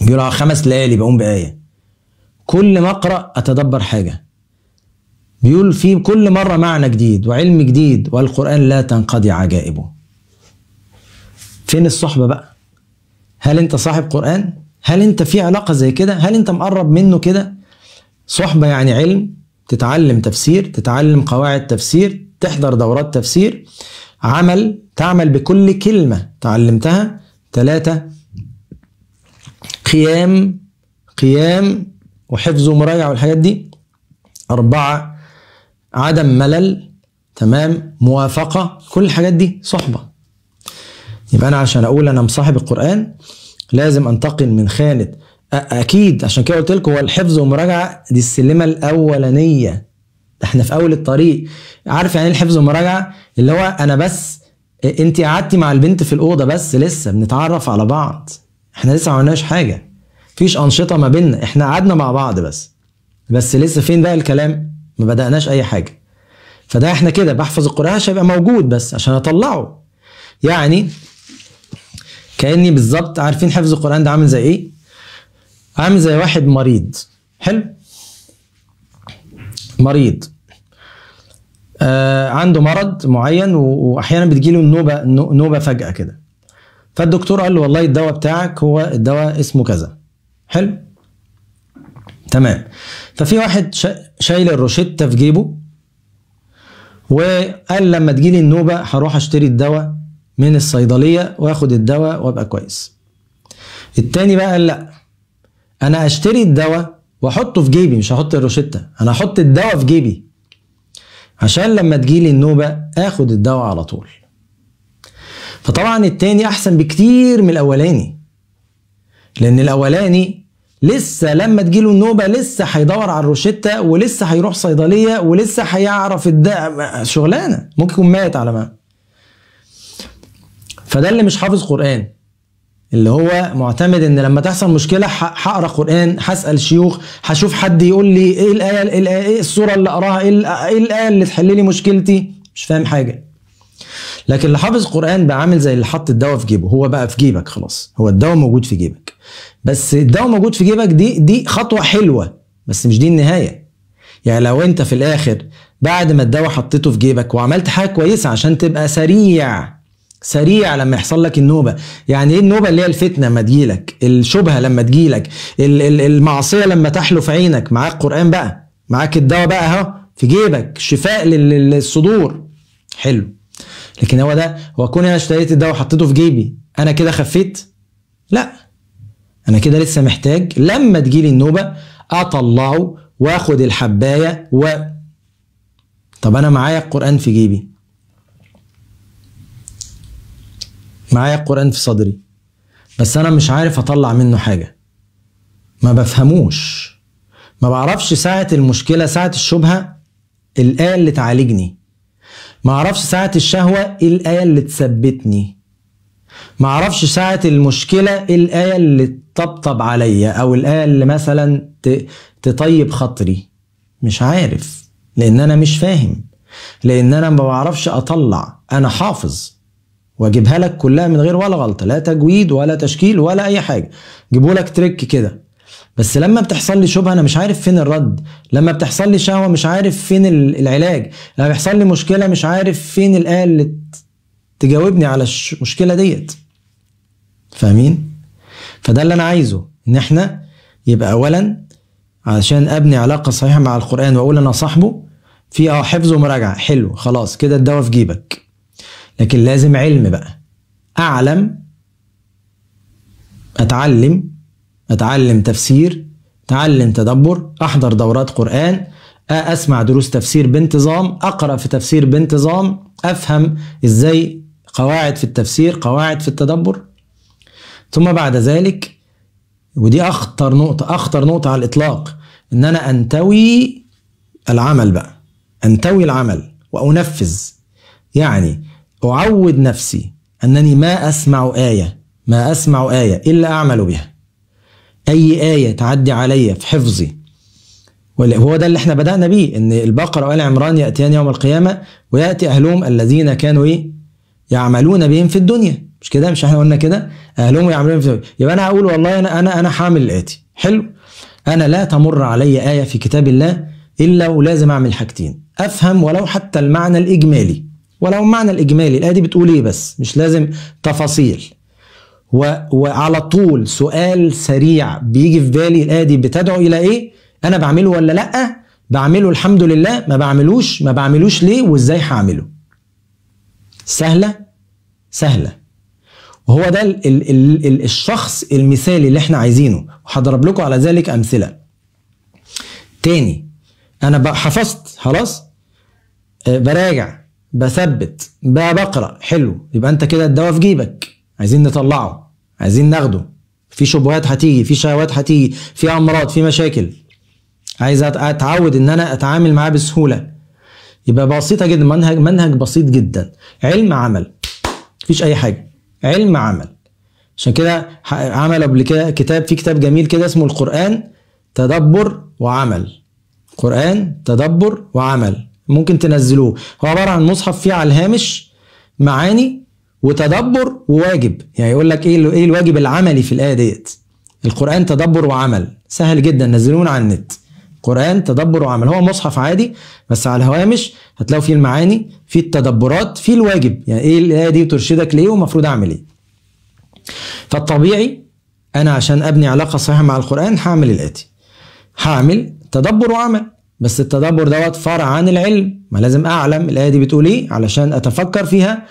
بيقول خمس ليالي بقوم بآية كل ما اقرا اتدبر حاجه بيقول في كل مره معنى جديد وعلم جديد والقران لا تنقضي عجائبه فين الصحبه بقى هل انت صاحب قران هل انت في علاقه زي كده هل انت مقرب منه كده صحبه يعني علم تتعلم تفسير تتعلم قواعد تفسير تحضر دورات تفسير عمل تعمل بكل كلمه تعلمتها ثلاثه قيام قيام وحفظ ومراجعه والحاجات دي أربعة عدم ملل تمام موافقة كل الحاجات دي صحبة يبقى أنا عشان أقول أنا مصاحب القرآن لازم أنتقل من خانة أكيد عشان كده قلت لكم هو الحفظ والمراجعة دي السلمة الأولانية ده احنا في أول الطريق عارف يعني ايه الحفظ والمراجعة اللي هو أنا بس أنت قعدتي مع البنت في الأوضة بس لسه بنتعرف على بعض احنا لسه ما عملناش حاجة مفيش انشطه ما بيننا احنا قعدنا مع بعض بس بس لسه فين بقى الكلام ما بدأناش اي حاجه فده احنا كده بحفظ القران عشان يبقى موجود بس عشان اطلعه يعني كاني بالظبط عارفين حفظ القران ده عامل زي ايه عامل زي واحد مريض حلو مريض آه عنده مرض معين واحيانا بتجيله النوبه نوبه فجاه كده فالدكتور قال له والله الدواء بتاعك هو الدواء اسمه كذا حلو تمام ففي واحد شايل الروشته في جيبه وقال لما تجيلي النوبه هروح اشتري الدواء من الصيدليه واخد الدواء وابقى كويس التاني بقى قال لا انا اشتري الدواء واحطه في جيبي مش هحط الروشته انا هحط الدواء في جيبي عشان لما تجيلي النوبه اخد الدواء على طول فطبعا التاني احسن بكتير من الاولاني لان الاولاني لسه لما تجيله النوبه لسه هيدور على الروشته ولسه هيروح صيدليه ولسه هيعرف الداء شغلانه ممكن يكون مات على ما فده اللي مش حافظ قران اللي هو معتمد ان لما تحصل مشكله هقرا قران هسال شيوخ هشوف حد يقول لي ايه الايه ايه, إيه السوره اللي اقراها إيه, ايه الايه اللي تحل لي مشكلتي مش فاهم حاجه لكن اللي حافظ قران بقى عامل زي اللي حط الدواء في جيبه هو بقى في جيبك خلاص هو الدواء موجود في جيبك بس الدواء موجود في جيبك دي دي خطوه حلوه بس مش دي النهايه يعني لو انت في الاخر بعد ما الدواء حطيته في جيبك وعملت حاجه كويسه عشان تبقى سريع سريع لما يحصل لك النوبه يعني ايه النوبه اللي هي الفتنه لما تجيلك الشبهه لما تجيلك المعصيه لما تحلف عينك معاك قران بقى معاك الدواء بقى اهو في جيبك شفاء للصدور حلو لكن هو ده هو كوني انا اشتريت الدواء وحطيته في جيبي انا كده خفيت لا انا كده لسه محتاج لما تجيلي النوبه اطلعه واخد الحبايه و طب انا معايا القران في جيبي معايا القران في صدري بس انا مش عارف اطلع منه حاجه ما بفهموش ما بعرفش ساعه المشكله ساعه الشبهه الايه اللي تعالجني ما اعرفش ساعه الشهوه الايه اللي تثبتني ما اعرفش ساعة المشكلة ايه الآية اللي تطبطب عليا أو الآية اللي مثلا تطيب خاطري مش عارف لأن أنا مش فاهم لأن أنا ما بعرفش أطلع أنا حافظ وأجيبها لك كلها من غير ولا غلطة لا تجويد ولا تشكيل ولا أي حاجة جيبوا لك تريك كده بس لما بتحصل لي شبهه انا مش عارف فين الرد لما بتحصل لي شهوه مش عارف فين العلاج لما بيحصل لي مشكله مش عارف فين الايه اللي تجاوبني على المشكله ديت فاهمين فده اللي انا عايزه ان احنا يبقى اولا علشان ابني علاقه صحيحه مع القران واقول انا صاحبه في اه حفظ ومراجعه حلو خلاص كده الدواء في جيبك لكن لازم علم بقى اعلم اتعلم اتعلم تفسير اتعلم تدبر احضر دورات قران اسمع دروس تفسير بانتظام اقرا في تفسير بانتظام افهم ازاي قواعد في التفسير قواعد في التدبر ثم بعد ذلك ودي اخطر نقطه اخطر نقطه على الاطلاق ان انا انتوي العمل بقى انتوي العمل وانفذ يعني اعود نفسي انني ما اسمع ايه ما اسمع ايه الا اعمل بها اي ايه تعدي عليا في حفظي وهو ده اللي احنا بدانا بيه ان البقره وال عمران ياتيان يوم القيامه وياتي اهلهم الذين كانوا ايه يعملون بهم في الدنيا مش كده مش احنا قلنا كده اهلهم يعملون في الدنيا يبقى انا هقول والله انا انا انا هعمل الاتي حلو انا لا تمر علي ايه في كتاب الله الا ولازم اعمل حاجتين افهم ولو حتى المعنى الاجمالي ولو المعنى الاجمالي الايه دي بتقول ايه بس مش لازم تفاصيل و... وعلى طول سؤال سريع بيجي في بالي الايه دي بتدعو الى ايه انا بعمله ولا لا بعمله الحمد لله ما بعملوش ما بعملوش ليه وازاي هعمله سهله سهله وهو ده الـ الـ الـ الشخص المثالي اللي احنا عايزينه وهضرب لكم على ذلك امثله تاني انا بقى حفظت خلاص آه، براجع بثبت بقرا حلو يبقى انت كده الدواء في جيبك عايزين نطلعه عايزين ناخده في شبهات هتيجي في شهوات هتيجي في امراض في مشاكل عايز اتعود ان انا اتعامل معاه بسهوله يبقى بسيطه جدا منهج منهج بسيط جدا علم عمل مفيش اي حاجه علم عمل عشان كده عمل قبل كده كتاب في كتاب جميل كده اسمه القران تدبر وعمل قران تدبر وعمل ممكن تنزلوه هو عباره عن مصحف فيه على الهامش معاني وتدبر وواجب يعني يقول لك ايه ايه الواجب العملي في الايه ديت القران تدبر وعمل سهل جدا نزلوه على النت قرآن تدبر وعمل هو مصحف عادي بس على الهوامش هتلاقوا فيه المعاني فيه التدبرات فيه الواجب يعني ايه الآية دي وترشدك ليه ومفروض أعمل ايه فالطبيعي أنا عشان أبني علاقة صحيحة مع القرآن هعمل الآتي هعمل تدبر وعمل بس التدبر دوت فرع عن العلم ما لازم أعلم الآية دي بتقول ايه علشان أتفكر فيها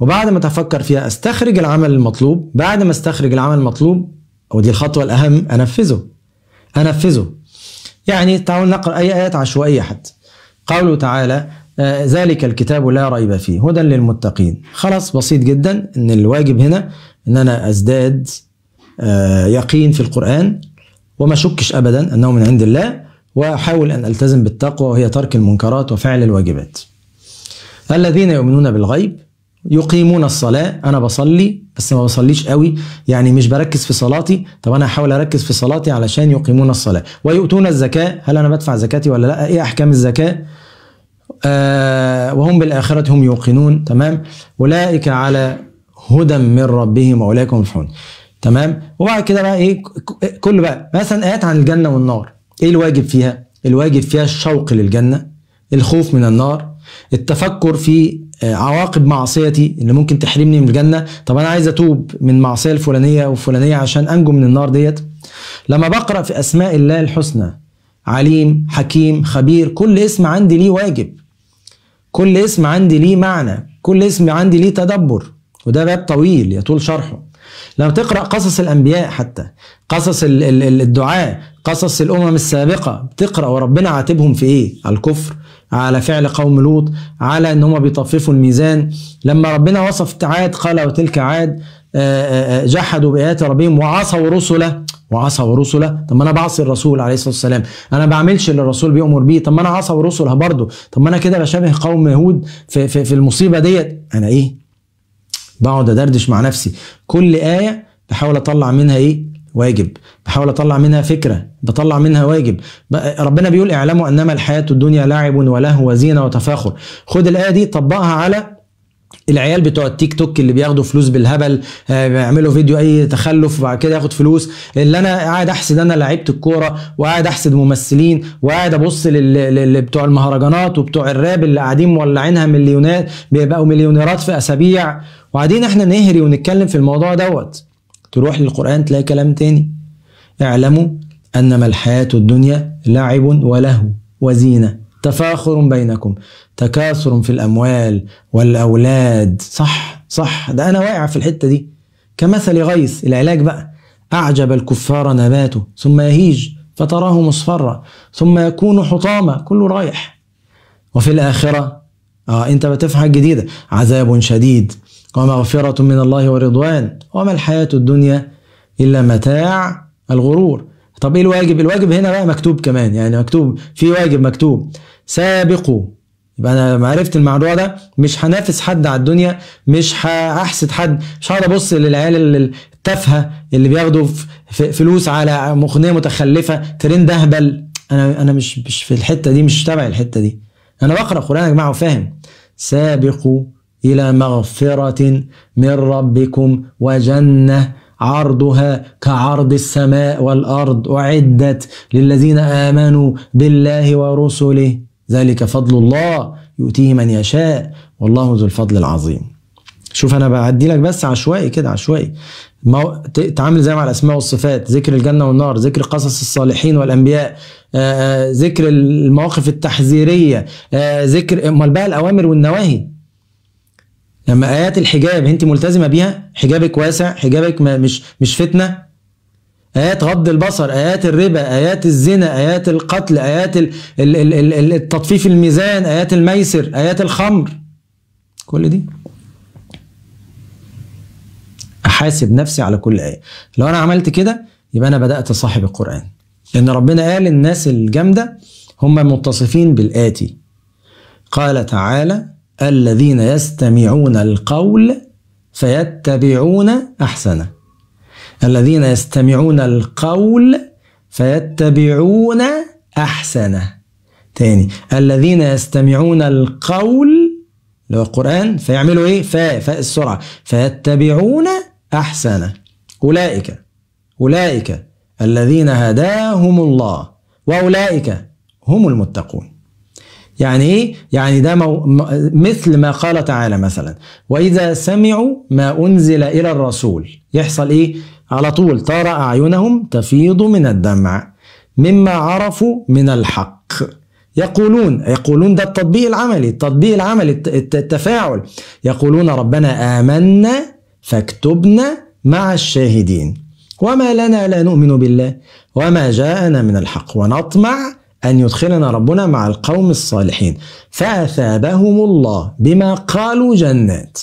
وبعد ما أتفكر فيها أستخرج العمل المطلوب بعد ما أستخرج العمل المطلوب ودي الخطوة الأهم أنفذه أنفذه يعني تعالوا نقرأ أي آيات عشوائية حتى قوله تعالى آه ذلك الكتاب لا ريب فيه هدى للمتقين خلاص بسيط جدا ان الواجب هنا ان انا ازداد آه يقين في القرآن وما شكش ابدا انه من عند الله واحاول ان التزم بالتقوى وهي ترك المنكرات وفعل الواجبات الذين يؤمنون بالغيب يقيمون الصلاة أنا بصلي بس ما بصليش قوي يعني مش بركز في صلاتي طب أنا هحاول أركز في صلاتي علشان يقيمون الصلاة ويؤتون الزكاة هل أنا بدفع زكاتي ولا لأ إيه أحكام الزكاة آه وهم بالآخرة هم يوقنون تمام أولئك على هدى من ربهم وأولئك هم المفلحون تمام وبعد كده بقى إيه كل بقى مثلا آيات عن الجنة والنار إيه الواجب فيها الواجب فيها الشوق للجنة الخوف من النار التفكر في آه، عواقب معصيتي اللي ممكن تحرمني من الجنه طب انا عايز اتوب من المعصيه الفلانيه والفلانيه عشان انجو من النار ديت لما بقرا في اسماء الله الحسنى عليم حكيم خبير كل اسم عندي ليه واجب كل اسم عندي ليه معنى كل اسم عندي ليه تدبر وده باب طويل يطول شرحه لما تقرا قصص الانبياء حتى قصص الدعاء قصص الامم السابقه بتقرا وربنا عاتبهم في ايه على الكفر على فعل قوم لوط على ان هم بيطففوا الميزان لما ربنا وصف عاد قال وتلك عاد آه، آه، آه، جحدوا بآيات ربهم وعصوا رسله وعصوا رسله طب ما انا بعصي الرسول عليه الصلاه والسلام انا ما بعملش اللي الرسول بيأمر بيه طب ما انا عصوا رسله برضه طب ما انا كده بشبه قوم هود في, في, في المصيبه ديت انا ايه بقعد ادردش مع نفسي كل ايه بحاول اطلع منها ايه واجب بحاول اطلع منها فكره بطلع منها واجب ربنا بيقول اعلموا انما الحياه الدنيا لعب ولهو وزينه وتفاخر خد الايه دي طبقها على العيال بتوع التيك توك اللي بياخدوا فلوس بالهبل آه، بيعملوا فيديو اي تخلف وبعد كده ياخد فلوس اللي انا قاعد احسد انا لعيبه الكوره وقاعد احسد ممثلين وقاعد ابص لبتوع المهرجانات وبتوع الراب اللي قاعدين مولعينها مليونات بيبقوا مليونيرات في اسابيع وقاعدين احنا نهري ونتكلم في الموضوع دوت تروح للقرآن تلاقي كلام تاني اعلموا أنما الحياة الدنيا لعب ولهو وزينة تفاخر بينكم تكاثر في الأموال والأولاد صح صح ده أنا واقع في الحتة دي كمثل غيث العلاج بقى أعجب الكفار نباته ثم يهيج فتراه مصفرا ثم يكون حطاما كله رايح وفي الآخرة آه أنت بتفهم جديدة عذاب شديد ومغفرة من الله ورضوان وما الحياة الدنيا إلا متاع الغرور طب إيه الواجب الواجب هنا بقى مكتوب كمان يعني مكتوب في واجب مكتوب سابقوا يبقى انا لما عرفت الموضوع ده مش هنافس حد على الدنيا مش هحسد حد مش هقعد ابص للعيال التافهه اللي بياخدوا فلوس على مخنيه متخلفه ترند اهبل انا انا مش مش في الحته دي مش تبع الحته دي انا بقرا قران يا جماعه وفاهم سابقوا إلى مغفرة من ربكم وجنة عرضها كعرض السماء والأرض أعدت للذين آمنوا بالله ورسله ذلك فضل الله يؤتيه من يشاء والله ذو الفضل العظيم شوف أنا بعدي لك بس عشوائي كده عشوائي مو... تعامل زي مع الاسماء والصفات ذكر الجنه والنار ذكر قصص الصالحين والانبياء آآ آه، آآ آه، ذكر المواقف التحذيريه آه، ذكر امال بقى الاوامر والنواهي لما ايات الحجاب انت ملتزمه بيها حجابك واسع حجابك مش مش فتنه ايات غض البصر ايات الربا ايات الزنا ايات القتل ايات التطفيف الميزان ايات الميسر ايات الخمر كل دي احاسب نفسي على كل ايه لو انا عملت كده يبقى انا بدات صاحب القران لان ربنا قال الناس الجامده هم متصفين بالاتي قال تعالى الذين يستمعون القول فيتبعون احسنه الذين يستمعون القول فيتبعون احسنه تاني الذين يستمعون القول اللي هو القران فيعملوا ايه فاء فاء السرعه فيتبعون احسنه اولئك اولئك الذين هداهم الله واولئك هم المتقون يعني ايه يعني ده مو مثل ما قال تعالى مثلا واذا سمعوا ما انزل الى الرسول يحصل ايه على طول ترى اعينهم تفيض من الدمع مما عرفوا من الحق يقولون يقولون ده التطبيق العملي التطبيق العملي التفاعل يقولون ربنا آمنا فاكتبنا مع الشاهدين وما لنا لا نؤمن بالله وما جاءنا من الحق ونطمع أن يدخلنا ربنا مع القوم الصالحين فأثابهم الله بما قالوا جنات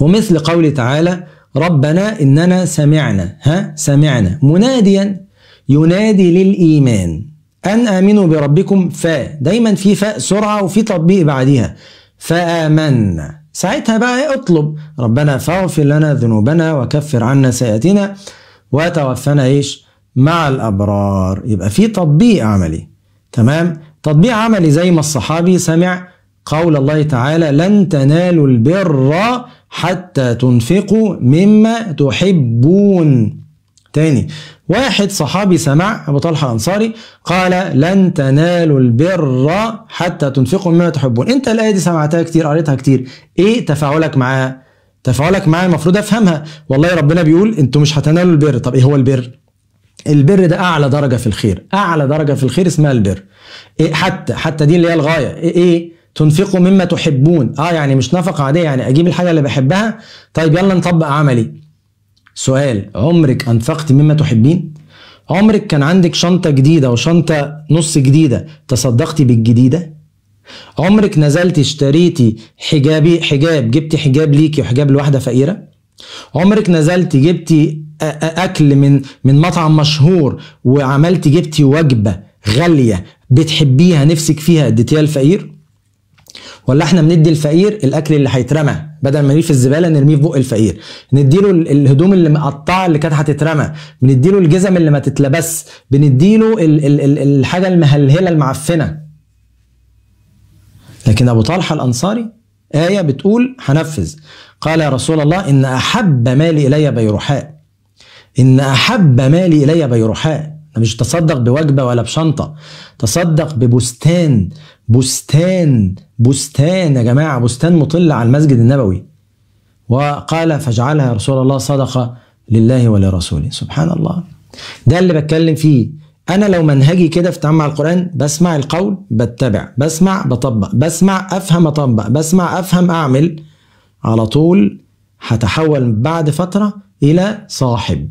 ومثل قوله تعالى ربنا إننا سمعنا ها سمعنا مناديا ينادي للإيمان أن آمنوا بربكم ف دايما في فاء سرعة وفي تطبيق بعدها فآمنا ساعتها بقى إيه؟ اطلب ربنا فاغفر لنا ذنوبنا وكفر عنا سيئاتنا وتوفنا ايش مع الأبرار يبقى في تطبيق عملي تمام تطبيق عملي زي ما الصحابي سمع قول الله تعالى لن تنالوا البر حتى تنفقوا مما تحبون تاني واحد صحابي سمع أبو طلحة الأنصاري قال لن تنالوا البر حتى تنفقوا مما تحبون أنت الآية دي سمعتها كتير قريتها كتير إيه تفاعلك معاها تفاعلك معاها المفروض أفهمها والله ربنا بيقول أنتوا مش هتنالوا البر طب إيه هو البر البر ده اعلى درجه في الخير اعلى درجه في الخير اسمها البر إيه حتى حتى دي اللي هي الغايه ايه, إيه تنفقوا مما تحبون اه يعني مش نفقه عاديه يعني اجيب الحاجه اللي بحبها طيب يلا نطبق عملي سؤال عمرك انفقت مما تحبين عمرك كان عندك شنطه جديده وشنطه نص جديده تصدقتي بالجديده عمرك نزلتي اشتريتي حجابي حجاب جبتي حجاب ليكي وحجاب لواحده فقيره عمرك نزلت جبتي اكل من من مطعم مشهور وعملت جبتي وجبه غاليه بتحبيها نفسك فيها اديتيها الفقير ولا احنا بندي الفقير الاكل اللي هيترمى بدل ما نرميه في الزباله نرميه في بق الفقير نديله الهدوم اللي مقطعه اللي كانت هتترمى بنديله الجزم اللي ما تتلبس بنديله ال ال ال الحاجه المهلهله المعفنه لكن ابو طلحه الانصاري آية بتقول هنفذ قال يا رسول الله إن أحب مالي إلي بيرحاء إن أحب مالي إلي بيرحاء مش تصدق بوجبة ولا بشنطة تصدق ببستان بستان بستان يا جماعة بستان مطل على المسجد النبوي وقال فاجعلها يا رسول الله صدقة لله ولرسوله سبحان الله ده اللي بتكلم فيه انا لو منهجي كده في التعامل مع القران بسمع القول بتبع بسمع بطبق بسمع افهم اطبق بسمع افهم اعمل على طول هتحول بعد فتره الى صاحب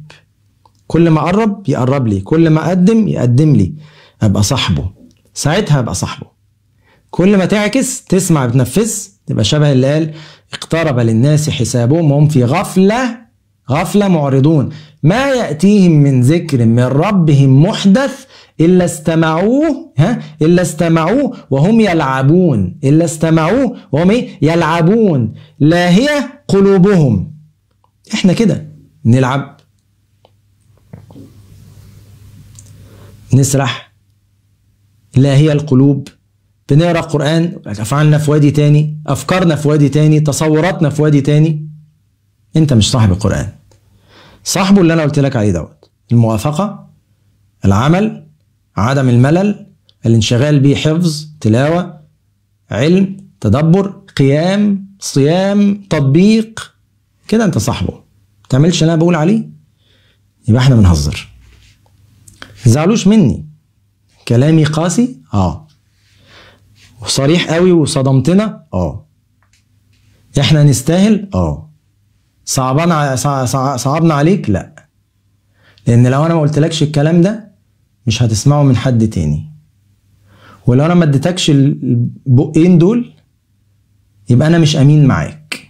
كل ما اقرب يقرب لي كل ما اقدم يقدم لي ابقى صاحبه ساعتها ابقى صاحبه كل ما تعكس تسمع بتنفذ تبقى شبه اللي قال اقترب للناس حسابهم وهم في غفله غفلة معرضون ما يأتيهم من ذكر من ربهم محدث إلا استمعوه ها إلا استمعوه وهم يلعبون إلا استمعوه وهم إيه؟ يلعبون لاهية قلوبهم إحنا كده نلعب نسرح لاهية القلوب بنقرا قرآن افعالنا في وادي تاني افكارنا في وادي تاني تصوراتنا في وادي تاني انت مش صاحب القران صاحبه اللي انا قلت لك عليه دوت الموافقه العمل عدم الملل الانشغال به حفظ تلاوه علم تدبر قيام صيام تطبيق كده انت صاحبه ما تعملش اللي انا بقول عليه يبقى احنا بنهزر تزعلوش مني كلامي قاسي اه وصريح قوي وصدمتنا اه احنا نستاهل اه صعبان صعبنا عليك لا لان لو انا ما قلتلكش الكلام ده مش هتسمعه من حد تاني ولو انا ما اديتكش البقين دول يبقى انا مش امين معاك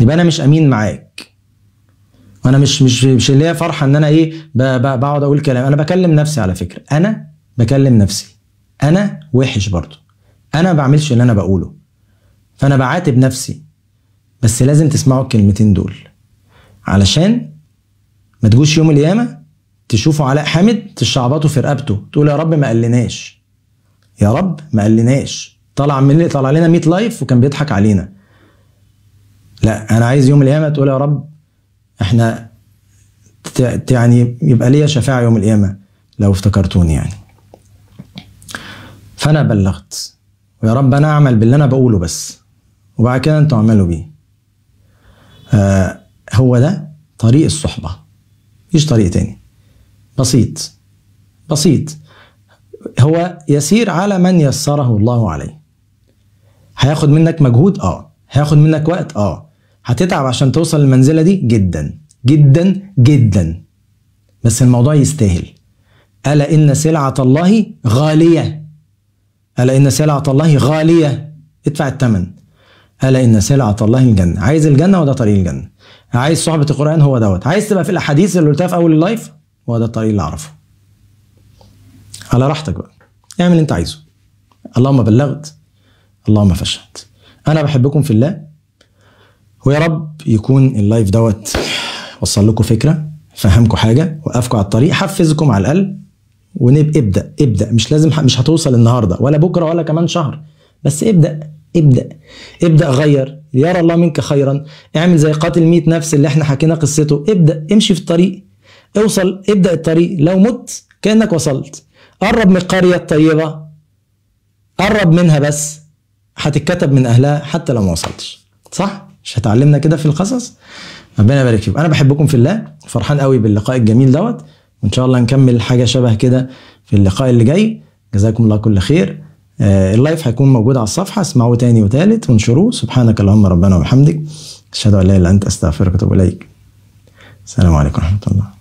يبقى انا مش امين معاك انا مش مش مش اللي هي فرحه ان انا ايه بقعد اقول كلام انا بكلم نفسي على فكره انا بكلم نفسي انا وحش برضه انا ما بعملش اللي انا بقوله فانا بعاتب نفسي بس لازم تسمعوا الكلمتين دول علشان ما تجوش يوم القيامه تشوفوا علاء حامد تشعبطوا في رقبته تقول يا رب ما قلناش يا رب ما قلناش طلع من طلع لنا 100 لايف وكان بيضحك علينا لا انا عايز يوم القيامه تقول يا رب احنا يعني يبقى ليا شفاعه يوم القيامه لو افتكرتوني يعني فانا بلغت ويا رب انا اعمل باللي انا بقوله بس وبعد كده انتوا اعملوا بيه آه، هو ده طريق الصحبة مفيش طريق تاني بسيط بسيط هو يسير على من يسره الله عليه هياخد منك مجهود اه هياخد منك وقت اه هتتعب عشان توصل للمنزله دي جدا جدا جدا بس الموضوع يستاهل الا ان سلعه الله غاليه الا ان سلعه الله غاليه ادفع الثمن ألا إن سلعة الله الجنة عايز الجنة وده طريق الجنة عايز صحبة القرآن هو دوت عايز تبقى في الأحاديث اللي قلتها في أول اللايف هو ده الطريق اللي أعرفه على راحتك بقى اعمل اللي أنت عايزه اللهم بلغت اللهم فشلت أنا بحبكم في الله ويا رب يكون اللايف دوت وصل لكم فكرة فهمكم حاجة وقفكم على الطريق حفزكم على الأقل ونبدا ابدأ ابدأ مش لازم مش هتوصل النهاردة ولا بكرة ولا كمان شهر بس ابدأ ابدأ ابدأ غير يرى الله منك خيرا اعمل زي قاتل 100 نفس اللي احنا حكينا قصته ابدأ امشي في الطريق اوصل ابدأ الطريق لو مت كأنك وصلت قرب من القرية الطيبة قرب منها بس هتتكتب من أهلها حتى لو ما وصلتش صح؟ مش هتعلمنا كده في القصص؟ ربنا يبارك فيكم أنا بحبكم في الله فرحان قوي باللقاء الجميل دوت وإن شاء الله نكمل حاجة شبه كده في اللقاء اللي جاي جزاكم الله كل خير آه، اللايف هيكون موجود على الصفحه اسمعوه تاني وتالت وانشروه سبحانك اللهم ربنا وبحمدك اشهد ان لا اله الا انت استغفرك واتوب اليك السلام عليكم ورحمه الله